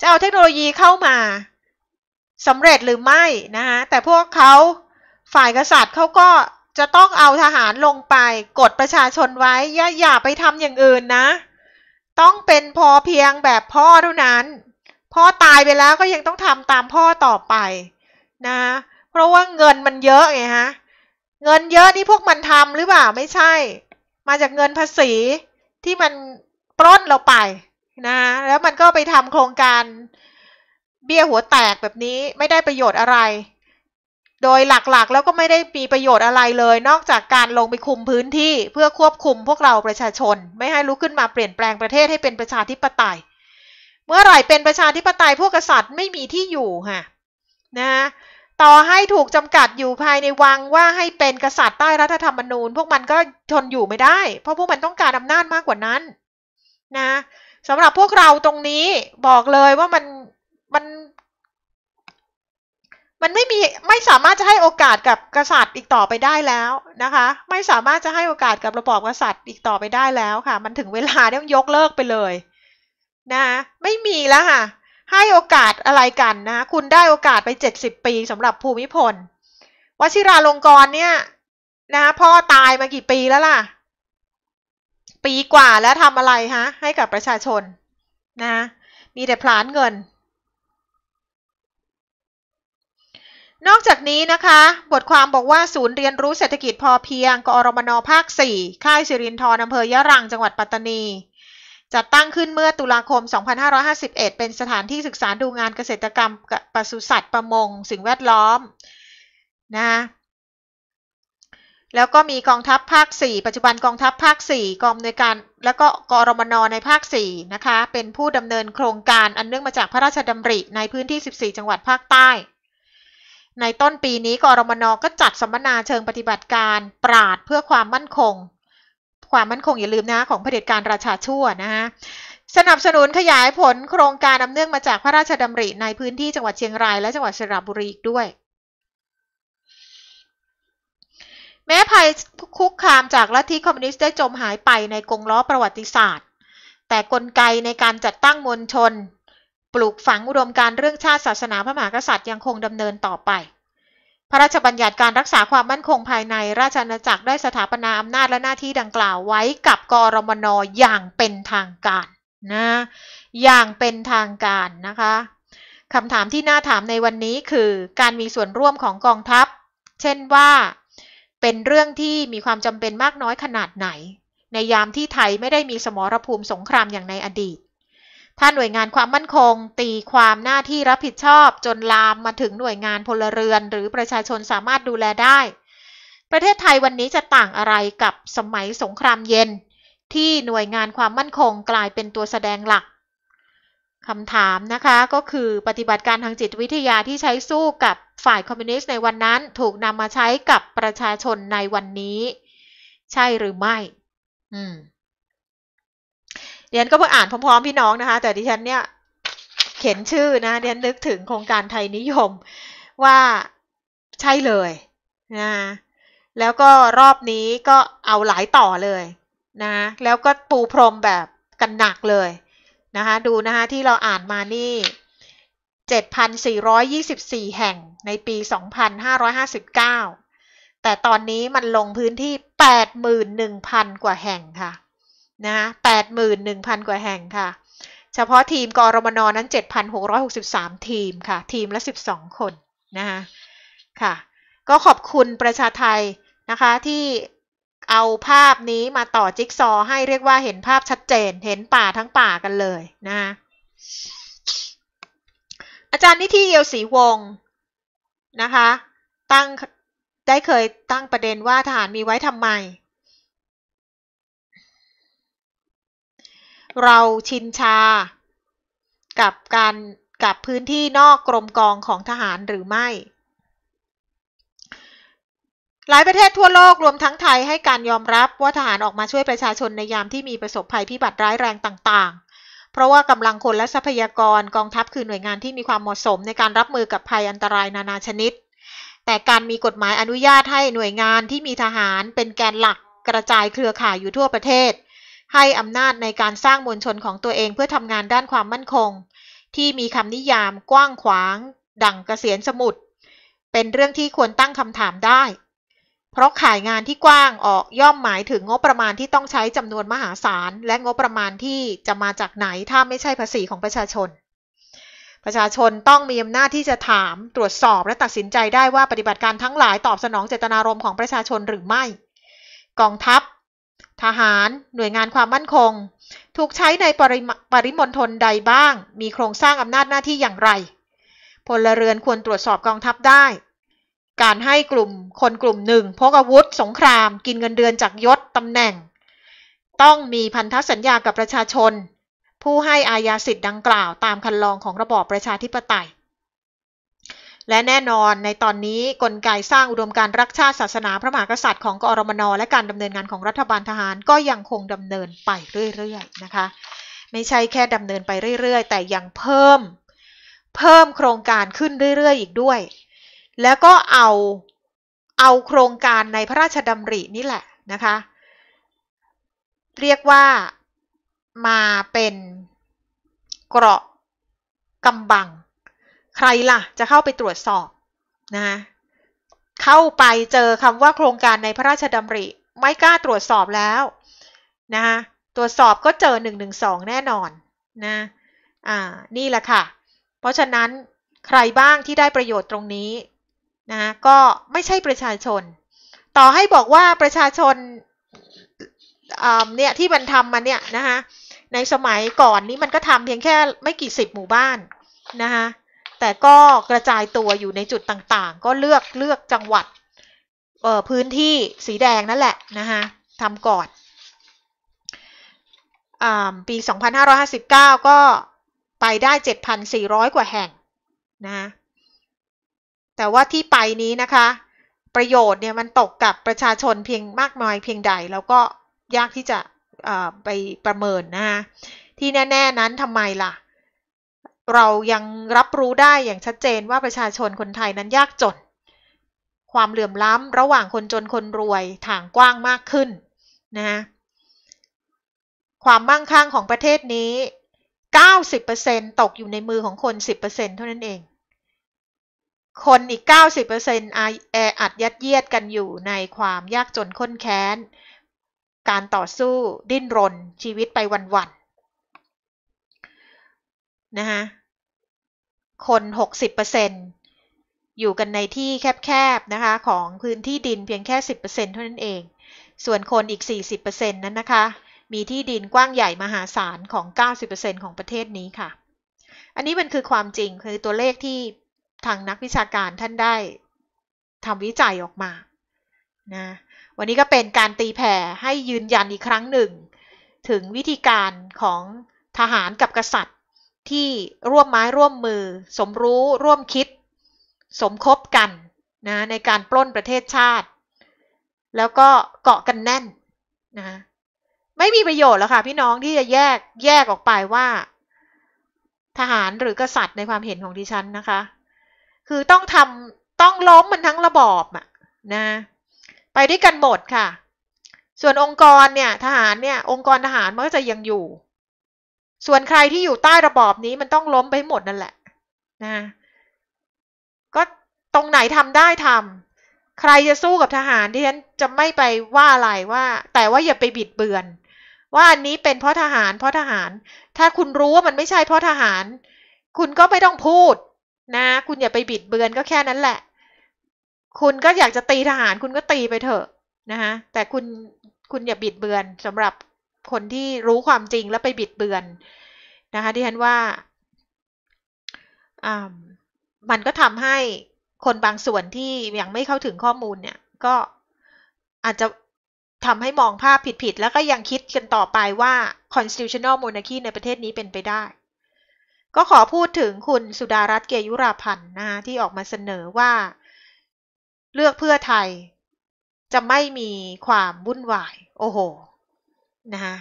จะเอาเทคโนโลยีเข้ามาสำเร็จหรือไม่นะคะแต่พวกเขาฝ่ายกษัตริย์เขาก็จะต้องเอาทหารลงไป กดประชาชนไว้อย่าอย่าไปทำอย่างอื่นนะ ต้องเป็นพอเพียงแบบพ่อเท่านั้นพ่อตายไปแล้วก็ยังต้องทำตามพ่อต่อไปนะ เพราะว่าเงินมันเยอะไงฮะ เงินเยอะนี่พวกมันทำหรือเปล่าไม่ใช่ มาจากเงินภาษีที่มันปล้นเราไปนะ แล้วมันก็ไปทำโครงการเบี้ยหัวแตกแบบนี้ไม่ได้ประโยชน์อะไร โดยหลักๆ แล้วก็ไม่ได้มีประโยชน์อะไรเลย นอกจากการลงไปคุมพื้นที่เพื่อควบคุมพวกเราประชาชน ไม่ให้ลุกขึ้นมาเปลี่ยนแปลงประเทศให้เป็นประชาธิปไตยเมื่อไหร่เป็นประชาธิปไตยพวกกษัตริย์ไม่มีที่อยู่ค่ะนะ ต่อให้ถูกจำกัดอยู่ภายในวังว่าให้เป็นกษัตริย์ใต้รัฐธรรมนูญพวกมันก็ทนอยู่ไม่ได้ เพราะพวกมันต้องการอานาจมากกว่านั้น นะสำหรับพวกเราตรงนี้บอกเลยว่ามันมัน มันไม่มีไม่สามารถจะให้โอกาสกับกษัตริย์อีกต่อไปได้แล้วนะคะ ไม่สามารถจะให้โอกาสกับระบอบกษัตริย์อีกต่อไปได้แล้วค่ะ มันถึงเวลาต้องยกเลิกไปเลยนะไม่มีแล้วค่ะ ให้โอกาสอะไรกันนะ คุณได้โอกาสไปเจ็ดสิบปีสำหรับภูมิพลวชิราลงกรเนี่ย นะ พ่อตายมากี่ปีแล้วล่ะ ปีกว่าแล้วทำอะไรฮะ ให้กับประชาชนนะ มีแต่พลานเงิน นอกจากนี้นะคะ บทความบอกว่า ศูนย์เรียนรู้เศรษฐกิจพอเพียงกอรมนภาค4ค่ายสิรินทรอำเภอยะรังจังหวัดปัตตานีจัดตั้งขึ้นเมื่อตุลาคม 2551 เป็นสถานที่ศึกษาดูงานเกษตรกรรมปศุสัตว์ประมงสิ่งแวดล้อมนะ แล้วก็มีกองทัพภาค 4 ปัจจุบันกองทัพภาค4กองในยการแล้วก็กรมนในภาค4นะคะ เป็นผู้ดำเนินโครงการอันเนื่องมาจากพระราชดำริในพื้นที่ 14 จังหวัดภาคใต้ ในต้นปีนี้กรมนก็จัดสัมมนาเชิงปฏิบัติการปราดเพื่อความมั่นคงความมั่นคงอย่าลืมนะของเผด็จการราชาชั่วนะฮะสนับสนุนขยายผลโครงการนำเนื่องมาจากพระราชดำริ ในพื้นที่จังหวัดเชียงรายและจังหวัดสระบุรีอีกด้วย แม้ภัยคุกคามจากลัทธิคอมมิวนิสต์ได้จมหายไปในกงล้อประวัติศาสตร์ แต่กลไกในการจัดตั้งมวลชน ปลูกฝังอุดมการเรื่องชาติศาสนาพระมหากษัตริย์ยังคงดำเนินต่อไปพระราชบัญญัติการรักษาความมั่นคงภายในราชอาณาจักรได้สถาปนาอำนาจ และหน้าที่ดังกล่าวไว้กับกรมนอย่างเป็นทางการนะ อย่างเป็นทางการนะคะ คำถามที่น่าถามในวันนี้คือการมีส่วนร่วมของกองทัพ เช่นว่าเป็นเรื่องที่มีความจำเป็นมากน้อยขนาดไหน ในยามที่ไทย ไม่ได้มีสมรภูมิสงครามอย่างในอดีตถ้าหน่วยงานความมั่นคง ตีความหน้าที่รับผิดชอบ จนลามมาถึงหน่วยงานพลเรือน หรือประชาชนสามารถดูแลได้ ประเทศไทยวันนี้จะต่างอะไรกับสมัยสงครามเย็น ที่หน่วยงานความมั่นคงกลายเป็นตัวแสดงหลักคำถามนะคะ ก็คือปฏิบัติการทางจิตวิทยาที่ใช้สู้กับฝ่ายคอมมิวนิสต์ในวันนั้น ถูกนำมาใช้กับประชาชนในวันนี้ ใช่หรือไม่ อืมเดี๋ยนก็เพิ่งอ่านพร้อม ๆพี่น้องนะคะ แต่ดิฉันเนี่ยเขียนชื่อนะเดี๋ยวนึกถึงโครงการไทยนิยมว่าใช่เลยนะแล้วก็รอบนี้ก็เอาหลายต่อเลยนะ แล้วก็ปูพรมแบบกันหนักเลยนะคะ ดูนะคะที่เราอ่านมานี่ 7,424 แห่งในปี 2,559 แต่ตอนนี้มันลงพื้นที่ 81,000 กว่าแห่งค่ะนะแป0ห0กว่าแห่งค่ะ เฉพาะทีมกรมนนั้น 7,663ั้ทีมค่ะ ทีมละ 12 คนนะคะค่ะ ก็ขอบคุณประชาไทยนะคะ ที่เอาภาพนี้มาต่อจิ๊กซอให้เรียกว่าเห็นภาพชัดเจน เห็นป่าทั้งป่ากันเลยนะคะอาจารย์นิธิเอียวศรีวงศ์นะคะ ตั้งได้เคยตั้งประเด็นว่าทหารมีไว้ทำไมเราชินชากับการกับพื้นที่นอกกรมกองของทหารหรือไม่ หลายประเทศทั่วโลก รวมทั้งไทยให้การยอมรับว่าทหารออกมาช่วยประชาชนในยามที่มีประสบภัยพิบัติร้ายแรงต่าง ๆ เพราะว่ากำลังคนและทรัพยากรกองทัพคือหน่วยงานที่มีความเหมาะสมในการรับมือกับภัยอันตรายนานาชนิด แต่การมีกฎหมายอนุญาตให้หน่วยงานที่มีทหารเป็นแกนหลักกระจายเครือข่ายอยู่ทั่วประเทศให้อำนาจในการสร้างมวลชนของตัวเองเพื่อทำงานด้านความมั่นคง ที่มีคำนิยามกว้างขวาง ดั่งกเกษียณสมุดเป็นเรื่องที่ควรตั้งคำถามได้ เพราะขายงานที่กว้างออกย่อมหมายถึงงบประมาณที่ต้องใช้จำนวนมหาศาลและงบประมาณที่จะมาจากไหนถ้าไม่ใช่ภาษีของประชาชน ประชาชนต้องมีอำนาจที่จะถามตรวจสอบและตัดสินใจได้ว่าปฏิบัติการทั้งหลายตอบสนองเจตนารมณ์ของประชาชนหรือไม่กองทัพทหารหน่วยงานความมั่นคง ถูกใช้ในปริปริมณฑลใดบ้าง มีโครงสร้างอำนาจหน้าที่อย่างไร พลเรือนควรตรวจสอบกองทัพได้ การให้กลุ่มคนกลุ่มหนึ่ง พกอาวุธสงคราม กินเงินเดือนจากยศตำแหน่ง ต้องมีพันธสัญญากับประชาชน ผู้ให้อายาสิทธิ์ดังกล่าวตามคันลองของระบอบประชาธิปไตยและแน่นอนในตอนนี้กลไกสร้างอุดมการรักชาติศาสนาพระมหากษัตริย์ของกอรมน และการดำเนินงานของรัฐบาลทหารก็ยังคงดำเนินไปเรื่อยๆนะคะไม่ใช่แค่ดำเนินไปเรื่อยๆ แต่ยังเพิ่มเพิ่มโครงการขึ้นเรื่อยๆอีกด้วย แล้วก็เอาเอาโครงการในพระราชดำรินี่แหละนะคะเรียกว่ามาเป็นเกราะกำบังใครล่ะจะเข้าไปตรวจสอบนะเข้าไปเจอคำว่าโครงการในพระราชดำริ ไม่กล้าตรวจสอบแล้ว นะะตรวจสอบก็เจอ 112 แน่นอนนะ อ่า นี่แหละค่ะ เพราะฉะนั้นใครบ้างที่ได้ประโยชน์ตรงนี้นะก็ไม่ใช่ประชาชน ต่อให้บอกว่าประชาชนเนี่ย ที่มันทำมาเนี่ยนะคะในสมัยก่อนนี้มันก็ทำเพียงแค่ไม่กี่สิบหมู่บ้านนะคะแต่ก็กระจายตัวอยู่ในจุดต่างๆ ก็เลือกเลือกจังหวัด เออพื้นที่สีแดงนั่นแหละนะคะทำก่อนอปี 2559 ก็ไปได้ 7,400 กว่าแห่งนะ แต่ว่าที่ไปนี้นะคะ ประโยชน์เนี่ยมันตกกับประชาชนเพียงมากน้อยเพียงใด แล้วก็ยากที่จะไปประเมินนะคะที่แน่ ๆ นั้นทำไมล่ะเรายังรับรู้ได้อย่างชัดเจนว่าประชาชนคนไทยนั้นยากจน ความเหลื่อมล้ำระหว่างคนจนคนรวยถ่างกว้างมากขึ้นนะฮะความมั่งคั่งของประเทศนี้ 90%ตกอยู่ในมือของคน 10%เท่านั้นเอง คนอีก 90%แออัดยัดเยียดกันอยู่ในความยากจนข้นแค้น การต่อสู้ดิ้นรน ชีวิตไปวันๆนะคะคน 60%อยู่กันในที่แคบๆนะคะของพื้นที่ดินเพียงแค่ 10%เท่านั้นเอง ส่วนคนอีก 40%นั้นนะคะ มีที่ดินกว้างใหญ่มหาศาลของ 90%ของประเทศนี้ค่ะ อันนี้มันคือความจริงคือตัวเลขที่ทางนักวิชาการท่านได้ทำวิจัยออกมานะวันนี้ก็เป็นการตีแผ่ให้ยืนยันอีกครั้งหนึ่ง ถึงวิธีการของทหารกับกษัตริย์ที่ร่วมไม้ร่วมมือ สมรู้ร่วมคิด สมคบกันนะ ในการปล้นประเทศชาติ แล้วก็เกาะกันแน่นนะ ไม่มีประโยชน์แล้วค่ะ พี่น้องที่จะแยกแยกออกไปว่าทหารหรือกษัตริย์ในความเห็นของดิฉันนะคะ คือต้องทำต้องล้มมันทั้งระบอบอะนะ ไปด้วยกันหมดค่ะ ส่วนองค์กรเนี่ย ทหารเนี่ย องค์กรทหารมันก็จะยังอยู่ส่วนใครที่อยู่ใต้ระบอบนี้มันต้องล้มไปหมดนั่นแหละ นะ ก็ตรงไหนทำได้ทำ ใครจะสู้กับทหารที่ฉันจะไม่ไปว่าอะไรว่า แต่ว่าอย่าไปบิดเบือน ว่าอันนี้เป็นเพราะทหาร เพราะทหาร ถ้าคุณรู้ว่ามันไม่ใช่เพราะทหาร คุณก็ไม่ต้องพูดนะคุณอย่าไปบิดเบือนก็แค่นั้นแหละ คุณก็อยากจะตีทหาร คุณก็ตีไปเถอะ นะฮะแต่คุณคุณอย่าบิดเบือนสำหรับคนที่รู้ความจริงแล้วไปบิดเบือนนะคะที่ฉันว่ามันก็ทำให้คนบางส่วนที่ยังไม่เข้าถึงข้อมูลเนี่ย ก็อาจจะทำให้มองภาพผิดๆแล้วก็ยังคิดกันต่อไปว่า constitutional monarchy ในประเทศนี้เป็นไปได้ ก็ขอพูดถึงคุณสุดารัตน์เกยุราพันธ์นะคะที่ออกมาเสนอว่า เลือกเพื่อไทยจะไม่มีความวุ่นวายโอ้โหนะคะ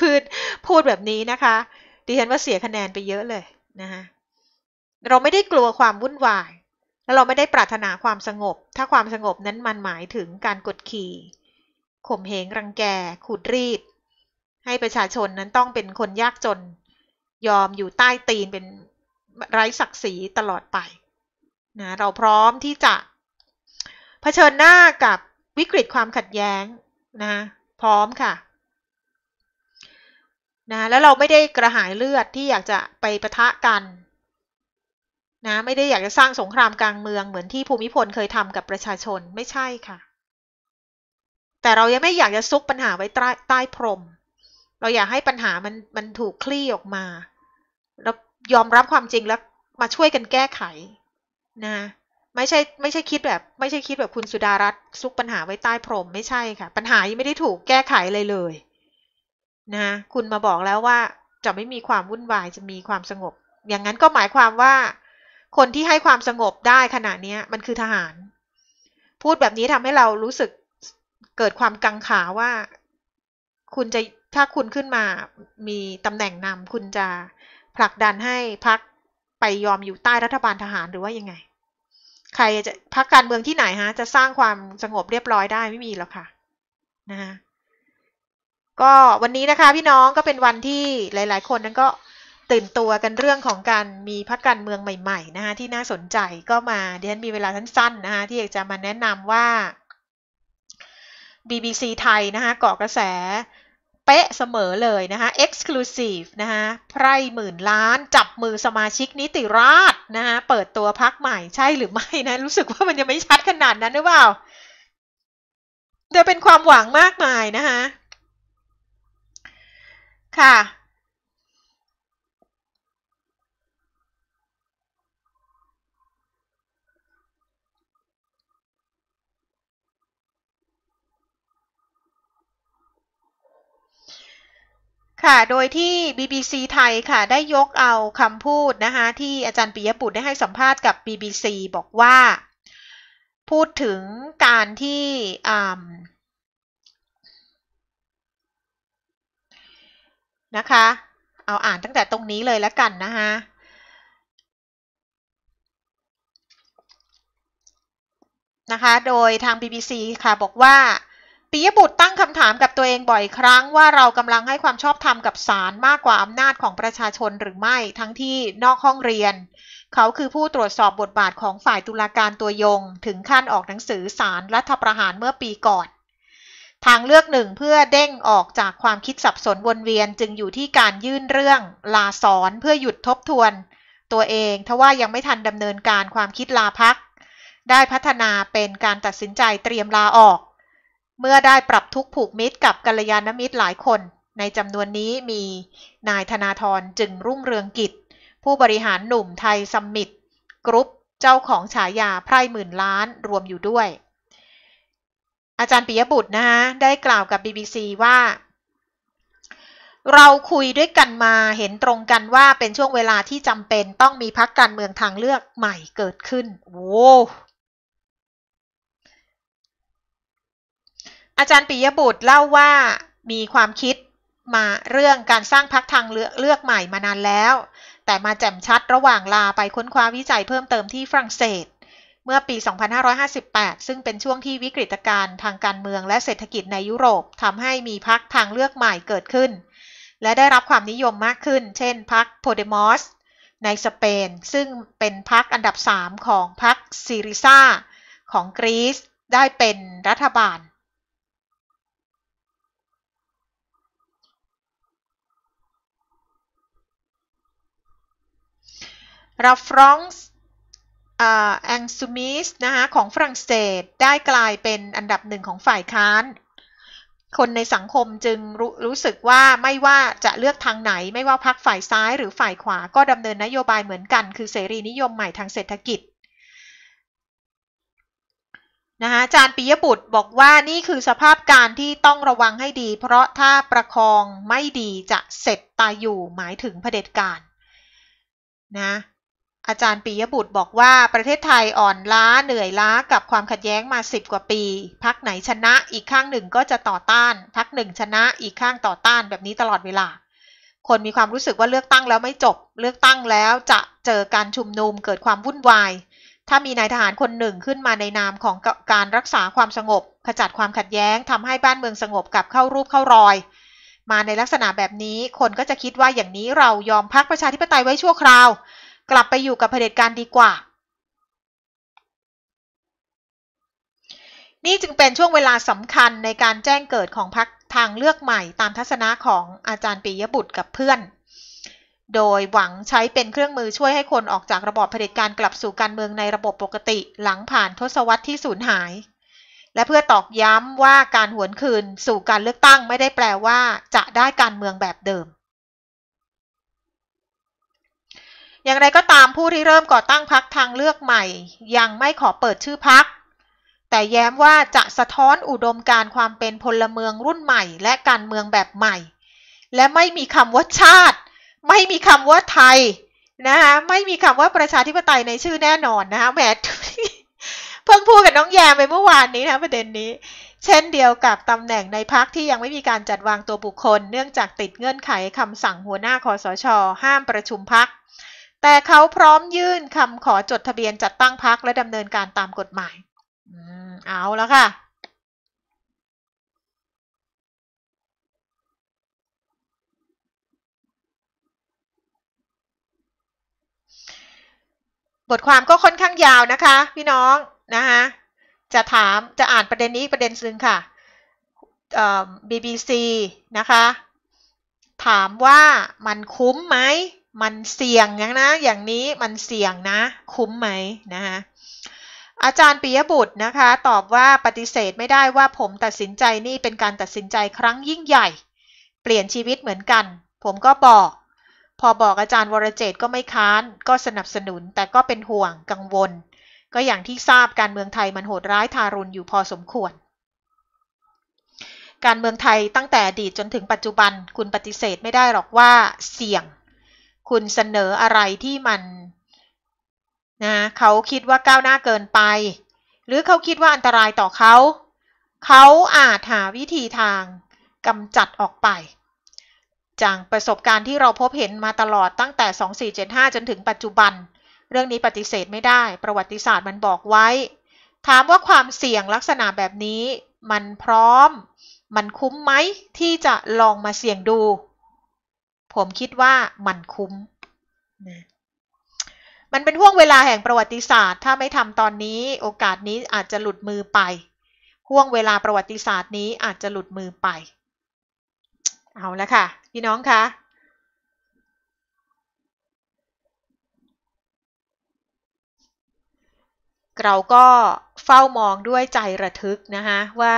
พูด พูดแบบนี้นะคะดิฉัน ว่าเสียคะแนนไปเยอะเลยนะคะเราไม่ได้กลัวความวุ่นวาย และเราไม่ได้ปรารถนาความสงบ ถ้าความสงบนั้นมันหมายถึงการกดขี่ข่มเหงรังแกขูดรีดให้ประชาชนนั้นต้องเป็นคนยากจน ยอมอยู่ใต้ตีนเป็นไร้ศักดิ์ศรีตลอดไปนะเราพร้อมที่จะะเผชิญหน้ากับวิกฤตความขัดแย้งนะพร้อมค่ะนะแล้วเราไม่ได้กระหายเลือดที่อยากจะไปประทะกัน นะ ไม่ได้อยากจะสร้างสงคราม กลางเมืองเหมือนที่ภูมิพลเคยทำกับประชาชนไม่ใช่ค่ะ แต่เรายังไม่อยากจะซุกปัญหาไว้ใต้ใต้พรม เราอยากให้ปัญหามันมันถูกคลี่ออกมาแล้วยอมรับความจริงแล้วมาช่วยกันแก้ไข นะไม่ใช่ไม่ใช่คิดแบบ ไม่ใช่คิดแบบคุณสุดารัตน์ซุกปัญหาไว้ใต้พรมไม่ใช่ค่ะ ปัญหายังไม่ได้ถูกแก้ไขเลยเลยนะคุณมาบอกแล้วว่าจะไม่มีความวุ่นวายจะมีความสงบ อย่างนั้นก็หมายความว่า คนที่ให้ความสงบได้ขณะนี้มันคือทหาร พูดแบบนี้ทำให้เรารู้สึกเกิดความกังขาว่า คุณจะถ้าคุณขึ้นมามีตำแหน่งนำคุณจะผลักดันให้พักไปยอมอยู่ใต้รัฐบาลทหารหรือว่ายังไงใครจะพักการเมืองที่ไหนฮะ จะสร้างความสงบเรียบร้อยได้ ไม่มีหรอกค่ะนะคะก็วันนี้นะคะ พี่น้องก็เป็นวันที่หลายๆคนนั้นก็ตื่นตัวกันเรื่องของการมีพักการเมืองใหม่ ๆนะคะที่น่าสนใจก็มาดิฉันมีเวลาสั้น ๆ นะคะที่อยากจะมาแนะนำว่า BBC ไทยนะคะเกาะกระแสเป๊ะเสมอเลยนะคะ exclusive นะคะ ไพร่หมื่นล้านจับมือสมาชิกนิติราษนะคะ เปิดตัวพักใหม่ใช่หรือไม่นะ รู้สึกว่ามันยังไม่ชัดขนาดนั้นหรือเปล่าจะเป็นความหวังมากมายนะคะ ค่ะค่ะ โดยที่ BBC ไทยค่ะ ได้ยกเอาคำพูดนะคะที่อาจารย์ปิยบุตรได้ให้สัมภาษณ์กับ BBC บอกว่าพูดถึงการที่นะคะ เอาอ่านตั้งแต่ตรงนี้เลยแล้วกันนะคะนะคะ โดยทาง BBC ค่ะ บอกว่าปียบุตรตั้งคำถามกับตัวเองบ่อยครั้งว่าเรากำลังให้ความชอบธรรมกับศาลมากกว่าอำนาจของประชาชนหรือไม่ทั้งที่นอกห้องเรียน เขาคือผู้ตรวจสอบบทบาทของฝ่ายตุลาการตัวยง ถึงขั้นออกหนังสือศาลรัฐประหารเมื่อปีก่อน ทางเลือกหนึ่งเพื่อเด้งออกจากความคิดสับสนวนเวียน จึงอยู่ที่การยื่นเรื่องลาสอนเพื่อหยุดทบทวน ตัวเองทว่ายังไม่ทันดำเนินการความคิดลาพักได้พัฒนาเป็นการตัดสินใจเตรียมลาออกเมื่อได้ปรับทุกผูกมิตรกับกัลยาณมิตรหลายคน ในจำนวนนี้มีนายธนาธรจึงรุ่งเรืองกิจ ผู้บริหารหนุ่มไทยสมมิตกรุ๊ปเจ้าของฉายาไพร่หมื่นล้านรวมอยู่ด้วย อาจารย์ปิยบุตรนะฮะได้กล่าวกับ BBC ว่า เราคุยด้วยกันมาเห็นตรงกันว่าเป็นช่วงเวลาที่จำเป็นต้องมีพักการเมืองทางเลือกใหม่เกิดขึ้นโว้อาจารย์ปิยบุตรเล่าว่ามีความคิดมาเรื่องการสร้างพักทางเลือกเลือกใหม่มานานแล้ว แต่มาแจ่มชัดระหว่างลาไปค้นคว้าวิจัยเพิ่มเติมที่ฝรั่งเศส เมื่อปี 2558 ซึ่งเป็นช่วงที่วิกฤตการณ์ทางการเมืองและเศรษฐกิจในยุโรปทำให้มีพักทางเลือกใหม่เกิดขึ้น และได้รับความนิยมมากขึ้น เช่นพรรคโพเดมอสในสเปน ซึ่งเป็นพรรคอันดับ 3 ของพรรคซิริซาของกรีซได้เป็นรัฐบาลราฟรองส์แองซูมิสนะคะของฝรั่งเศสได้กลายเป็นอันดับหนึ่งของฝ่ายค้าน คนในสังคมจึงรรู้สึกว่าไม่ว่าจะเลือกทางไหน ไม่ว่าพักฝ่ายซ้ายหรือฝ่ายขวาก็ดำเนินนโยบายเหมือนกัน คือเสรีนิยมใหม่ทางเศรษฐกิจนะคะจารย์ปิยบุตรบอกว่านี่คือสภาพการที่ต้องระวังให้ดี เพราะถ้าประคองไม่ดีจะเสร็จตายอยู่หมายถึงเผด็จการนะอาจารย์ปียบุตรบอกว่าประเทศไทยอ่อนล้าเหนื่อยล้ากับความขัดแย้งมา10กว่าปีพักไหนชนะอีกข้างหนึ่งก็จะต่อต้านพักหนึ่งชนะอีกข้างต่อต้านแบบนี้ตลอดเวลา คนมีความรู้สึกว่าเลือกตั้งแล้วไม่จบเลือกตั้งแล้วจะเจอการชุมนุมเกิดความวุ่นวาย ถ้ามีนายทหารคนหนึ่งขึ้นมาในนามของการรักษาความสงบ ขจัดความขัดแย้งทำให้บ้านเมืองสงบกับเข้ารูปเข้ารอย มาในลักษณะแบบนี้คนก็จะคิดว่าอย่างนี้เรายอมพักประชาธิปไตยไว้ชั่วคราวกลับไปอยู่กับเผด็จการดีกว่า นี่จึงเป็นช่วงเวลาสำคัญในการแจ้งเกิดของพรรคทางเลือกใหม่ตามทัศนะของอาจารย์ปิยบุตรกับเพื่อน โดยหวังใช้เป็นเครื่องมือช่วยให้คนออกจากระบอบเผด็จการกลับสู่การเมืองในระบบปกติหลังผ่านทศวรรษที่สูญหาย และเพื่อตอกย้ำว่าการหวนคืนสู่การเลือกตั้งไม่ได้แปลว่า จะได้การเมืองแบบเดิมอย่างไรก็ตามผู้ที่เริ่มก่อตั้งพักทางเลือกใหม่ ยังไม่ขอเปิดชื่อพัก แต่แย้มว่าจะสะท้อนอุดมการความเป็นพลเมืองรุ่นใหม่ และการเมืองแบบใหม่ และไม่มีคำว่าชาติ ไม่มีคำว่าไทยนะคะไม่มีคำว่าประชาธิปไตยในชื่อแน่นอนนะคะแหมเพิ่งพูดกับน้องแยมไปเมื่อวานนี้นะประเด็นนี้ เช่นเดียวกับตำแหน่งในพักที่ยังไม่มีการจัดวางตัวบุคคล เนื่องจากติดเงื่อนไขคำสั่งหัวหน้าคอสช ห้ามประชุมพักแต่เขาพร้อมยื่นคำขอจดทะเบียนจัดตั้งพรรคและดำเนินการตามกฎหมายอเอาแล้วค่ะ บทความก็ค่อนข้างยาวนะคะ พี่น้องนะคะ จะถามจะอ่านประเด็นนี้ประเด็นซึ่งค่ะ BBC นะคะ ถามว่ามันคุ้มไหมมันเสี่ยงอย่างนะ อย่างนี้มันเสี่ยงนะ คุ้มไหมนะคะอาจารย์ปียบุตรนะคะ ตอบว่าปฏิเสธไม่ได้ว่าผมตัดสินใจนี่เป็นการตัดสินใจครั้งยิ่งใหญ่ เปลี่ยนชีวิตเหมือนกัน ผมก็บอก พอบอกอาจารย์วรเจตก็ไม่ค้าน ก็สนับสนุน แต่ก็เป็นห่วงกังวล ก็อย่างที่ทราบการเมืองไทยมันโหดร้ายทารุณอยู่พอสมควร การเมืองไทยตั้งแต่อดีตจนถึงปัจจุบันคุณปฏิเสธไม่ได้หรอกว่าเสี่ยงคุณเสนออะไรที่มันนะเขาคิดว่าก้าวหน้าเกินไป หรือเขาคิดว่าอันตรายต่อเขา เขาอาจหาวิธีทางกำจัดออกไป จากประสบการณ์ที่เราพบเห็นมาตลอดตั้งแต่ 2475 จนถึงปัจจุบัน เรื่องนี้ปฏิเสธไม่ได้ ประวัติศาสตร์มันบอกไว้ ถามว่าความเสี่ยงลักษณะแบบนี้มันพร้อมมันคุ้มไหมที่จะลองมาเสี่ยงดูผมคิดว่ามันคุ้มนะมันเป็นห่วงเวลาแห่งประวัติศาสตร์ ถ้าไม่ทำตอนนี้โอกาสนี้อาจจะหลุดมือไป ห่วงเวลาประวัติศาสตร์นี้อาจจะหลุดมือไป เอาละค่ะพี่น้องคะ เราก็เฝ้ามองด้วยใจระทึกนะคะว่า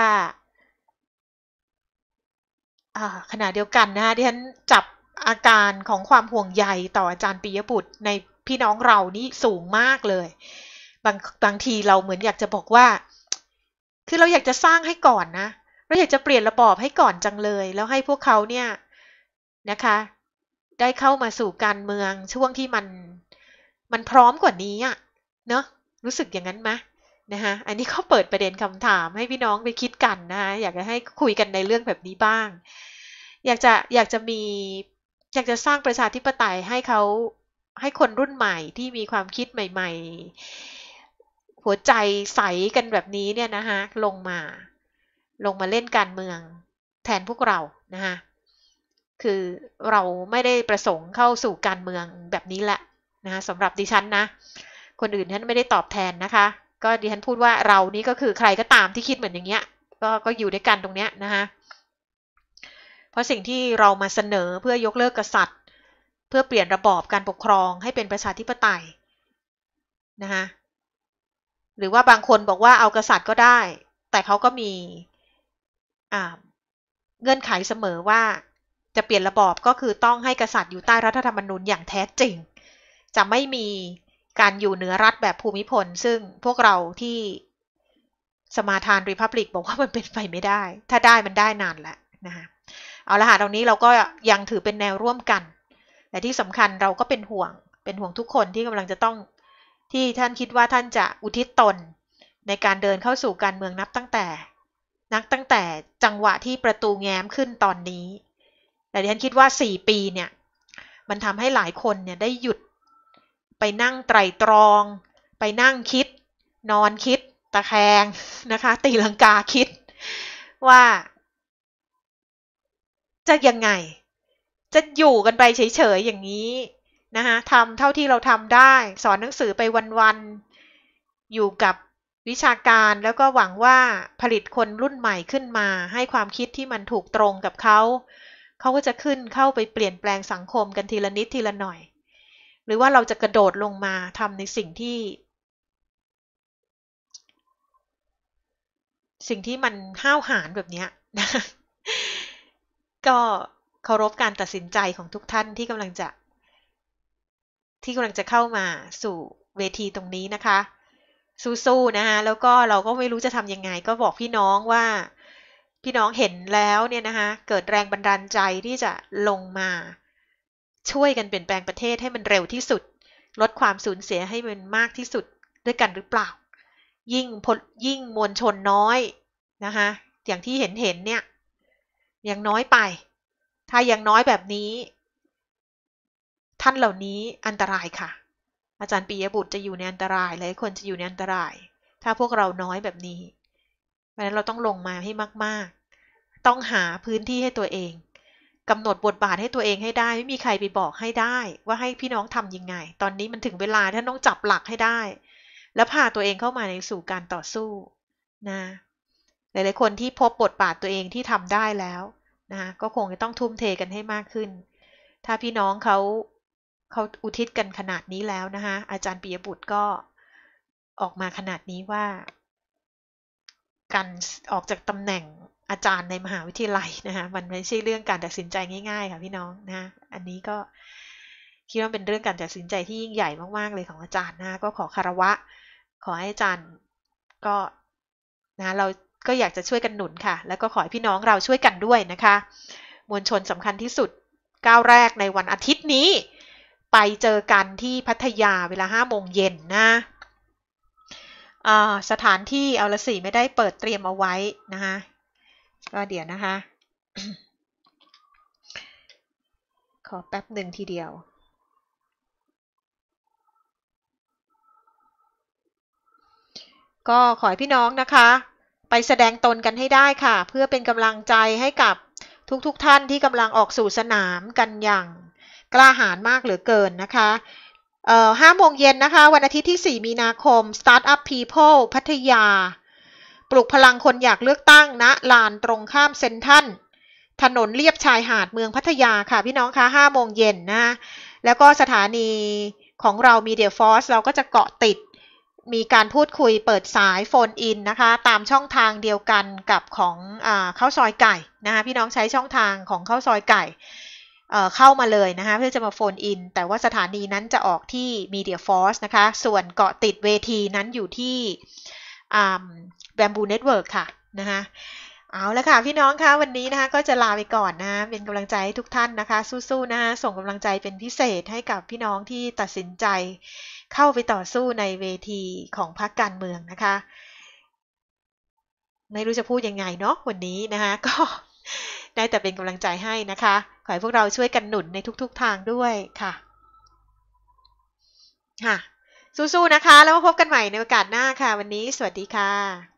ขณะเดียวกันนะคะที่ฉันจับอาการของความห่วงใยต่ออาจารย์ปิยบุตร ในพี่น้องเรานี่สูงมากเลย บางบางทีเราเหมือน อยากจะบอกว่า คือเราอยากจะสร้างให้ก่อนนะ เราอยากจะเปลี่ยนระบอบให้ก่อนจังเลย แล้วให้พวกเขาเนี่ยนะคะ ได้เข้ามาสู่การเมืองช่วงที่มันมันพร้อมกว่านี้อะ เนาะรู้สึกอย่างนั้นไหมนะคะ อันนี้ก็เปิดประเด็นคำถามให้พี่น้องไปคิดกันนะคะอยากจะให้คุยกันในเรื่องแบบนี้บ้าง อยากจะอยากจะมีอยากจะสร้างประชาธิปไตยให้เขาให้คนรุ่นใหม่ที่มีความคิดใหม่ๆ หัวใจใสกันแบบนี้เนี่ยนะคะลงมาลงมาเล่นการเมืองแทนพวกเรานะคะคือเราไม่ได้ประสงค์เข้าสู่การเมืองแบบนี้แหละนะคะสำหรับดิฉันนะ คนอื่นท่านไม่ได้ตอบแทนนะคะ ก็ดิฉันพูดว่าเรานี่ก็คือใครก็ตามที่คิดเหมือนอย่างเงี้ยก็ก็อยู่ด้วยกันตรงเนี้ยนะคะเพราะสิ่งที่เรามาเสนอเพื่อยกเลิกกษัตริย์ เพื่อเปลี่ยนระบอบการปกครองให้เป็นประชาธิปไตยนะคะหรือว่าบางคนบอกว่าเอากษัตริย์ก็ได้ แต่เขาก็มีเงื่อนไขเสมอว่าจะเปลี่ยนระบอบก็คือต้องให้กษัตริย์อยู่ใต้รัฐธรรมนูญอย่างแท้จริง จะไม่มีการอยู่เหนือรัฐแบบภูมิพลซึ่งพวกเราที่สมาทานริพับลิก บอกว่ามันเป็นไปไม่ได้ ถ้าได้มันได้นานแล้วนะคะเอาละหาตรงนี้เราก็ยังถือเป็นแนวร่วมกัน แต่ที่สำคัญเราก็เป็นห่วงเป็นห่วงทุกคนที่กำลังจะต้องที่ท่านคิดว่าท่านจะอุทิศตน ในการเดินเข้าสู่การเมืองนับตั้งแต่นักตั้งแต่จังหวะที่ประตูแง้มขึ้นตอนนี้ แต่ท่านคิดว่า 4 ปีเนี่ย มันทำให้หลายคนเนี่ยได้หยุดไปนั่งไตรตรอง ไปนั่งคิด นอนคิด ตะแคงนะคะ ตีลังกาคิดว่าจะยังไง จะอยู่กันไปเฉยๆอย่างนี้นะคะทำเท่าที่เราทำได้ สอนหนังสือไปวันๆอยู่กับวิชาการแล้วก็หวังว่าผลิตคนรุ่นใหม่ขึ้นมาให้ความคิดที่มันถูกตรงกับเขา เขาก็จะขึ้นเข้าไปเปลี่ยนแปลงสังคมกันทีละนิดทีละหน่อย หรือว่าเราจะกระโดดลงมาทำในสิ่งที่ สิ่งที่มันห้าวหาญแบบนี้นะก็เคารพการตัดสินใจของทุกท่านที่กำลังจะ ที่กำลังจะเข้ามาสู่เวทีตรงนี้นะคะ สู้ๆนะคะแล้วก็เราก็ไม่รู้จะทำยังไง ก็บอกพี่น้องว่าพี่น้องเห็นแล้วเนี่ยนะคะเกิดแรงบันดาลใจที่จะลงมา ช่วยกันเปลี่ยนแปลงประเทศให้มันเร็วที่สุด ลดความสูญเสียให้มันมากที่สุดด้วยกันหรือเปล่ายิ่งพลยิ่งมวลชนน้อยนะคะอย่างที่เห็นเห็นเนี่ยยังน้อยไป ถ้ายังน้อยแบบนี้ ท่านเหล่านี้อันตรายค่ะ อาจารย์ปียบุตรจะอยู่ในอันตรายหลายคนจะอยู่ในอันตราย ถ้าพวกเราน้อยแบบนี้ เพราะนั้นเราต้องลงมาให้มาก ๆ ต้องหาพื้นที่ให้ตัวเองกำหนดบทบาทให้ตัวเองให้ได้ ไม่มีใครไปบอกให้ได้ ว่าให้พี่น้องทำยังไง ตอนนี้มันถึงเวลาท่านต้องจับหลักให้ได้ แล้วพาตัวเองเข้ามาในสู่การต่อสู้ นะหลายๆคน ที่พบบทบาทตัวเองที่ทำได้แล้วนะคะก็คงจะต้องทุ่มเทกันให้มากขึ้น ถ้าพี่น้องเขาเขาอุทิศกันขนาดนี้แล้วนะคะอาจารย์ปิยบุตรก็ออกมาขนาดนี้ว่าการออกจากตำแหน่งอาจารย์ในมหาวิทยาลัยนะคะมันไม่ใช่เรื่องการตัดสินใจง่าย ๆ ค่ะ พี่น้องนะอันนี้ก็ คิดว่าเป็นเรื่องการตัดสินใจที่ยิ่งใหญ่มากๆ เลยของอาจารย์นะก็ขอคารวะ ขอให้อาจารย์ก็นะ เราก็อยากจะช่วยกันหนุนค่ะ แล้วก็ขอให้พี่น้องเราช่วยกันด้วยนะคะ มวลชนสำคัญที่สุด ก้าวแรกในวันอาทิตย์นี้ ไปเจอกันที่พัทยาเวลา 5 โมงเย็นนะ สถานที่เอาละสีไม่ได้เปิดเตรียมเอาไว้นะคะก็เดี๋ยวนะคะ ขอแป๊บหนึ่งทีเดียว ก็ขอให้พี่น้องนะคะไปแสดงตนกันให้ได้ค่ะ เพื่อเป็นกำลังใจให้กับทุกๆทท่านที่กำลังออกสู่สนามกันอย่างกล้าหาญมากเหลือเกินนะคะห้าโมงเย็นนะคะ วันอาทิตย์ที่ 4 มีนาคม Startup People พัทยา ปลุกพลังคนอยากเลือกตั้งณนะลานตรงข้ามเซนทันถนนเรียบชายหาดเมืองพัทยาค่ะ พี่น้องคะ5 โมงเย็นนะแล้วก็สถานีของเรามีเดียฟอสเราก็จะเกาะติดมีการพูดคุยเปิดสายโฟนอินนะคะ ตามช่องทางเดียวกันกับของอข้าวซอยไก่นะคะ พี่น้องใช้ช่องทางของข้าวซอยไก่เข้ามาเลยนะคะเพื่อจะมาโฟนอินแต่ว่าสถานีนั้นจะออกที่ Media Force นะคะ ส่วนเกาะติดเวทีนั้นอยู่ที่ Bamboo Network ค่ะนะคะเอาละค่ะ พี่น้องคะวันนี้นะคะ ก็จะลาไปก่อนนะ เป็นกำลังใจให้ทุกท่านนะคะ สู้ๆนะะส่งกำลังใจเป็นพิเศษให้กับพี่น้องที่ตัดสินใจเข้าไปต่อสู้ในเวทีของพรรคการเมืองนะคะไม่รู้จะพูดยังไงเนาะวันนี้นะคะ ก็ได้แต่เป็นกำลังใจให้นะคะขอให้พวกเราช่วยกันหนุนในทุก ๆทางด้วยค่ะ ค่ะ สู้ๆนะคะแล้วมาพบกันใหม่ในโอกาสหน้าค่ะวันนี้สวัสดีค่ะ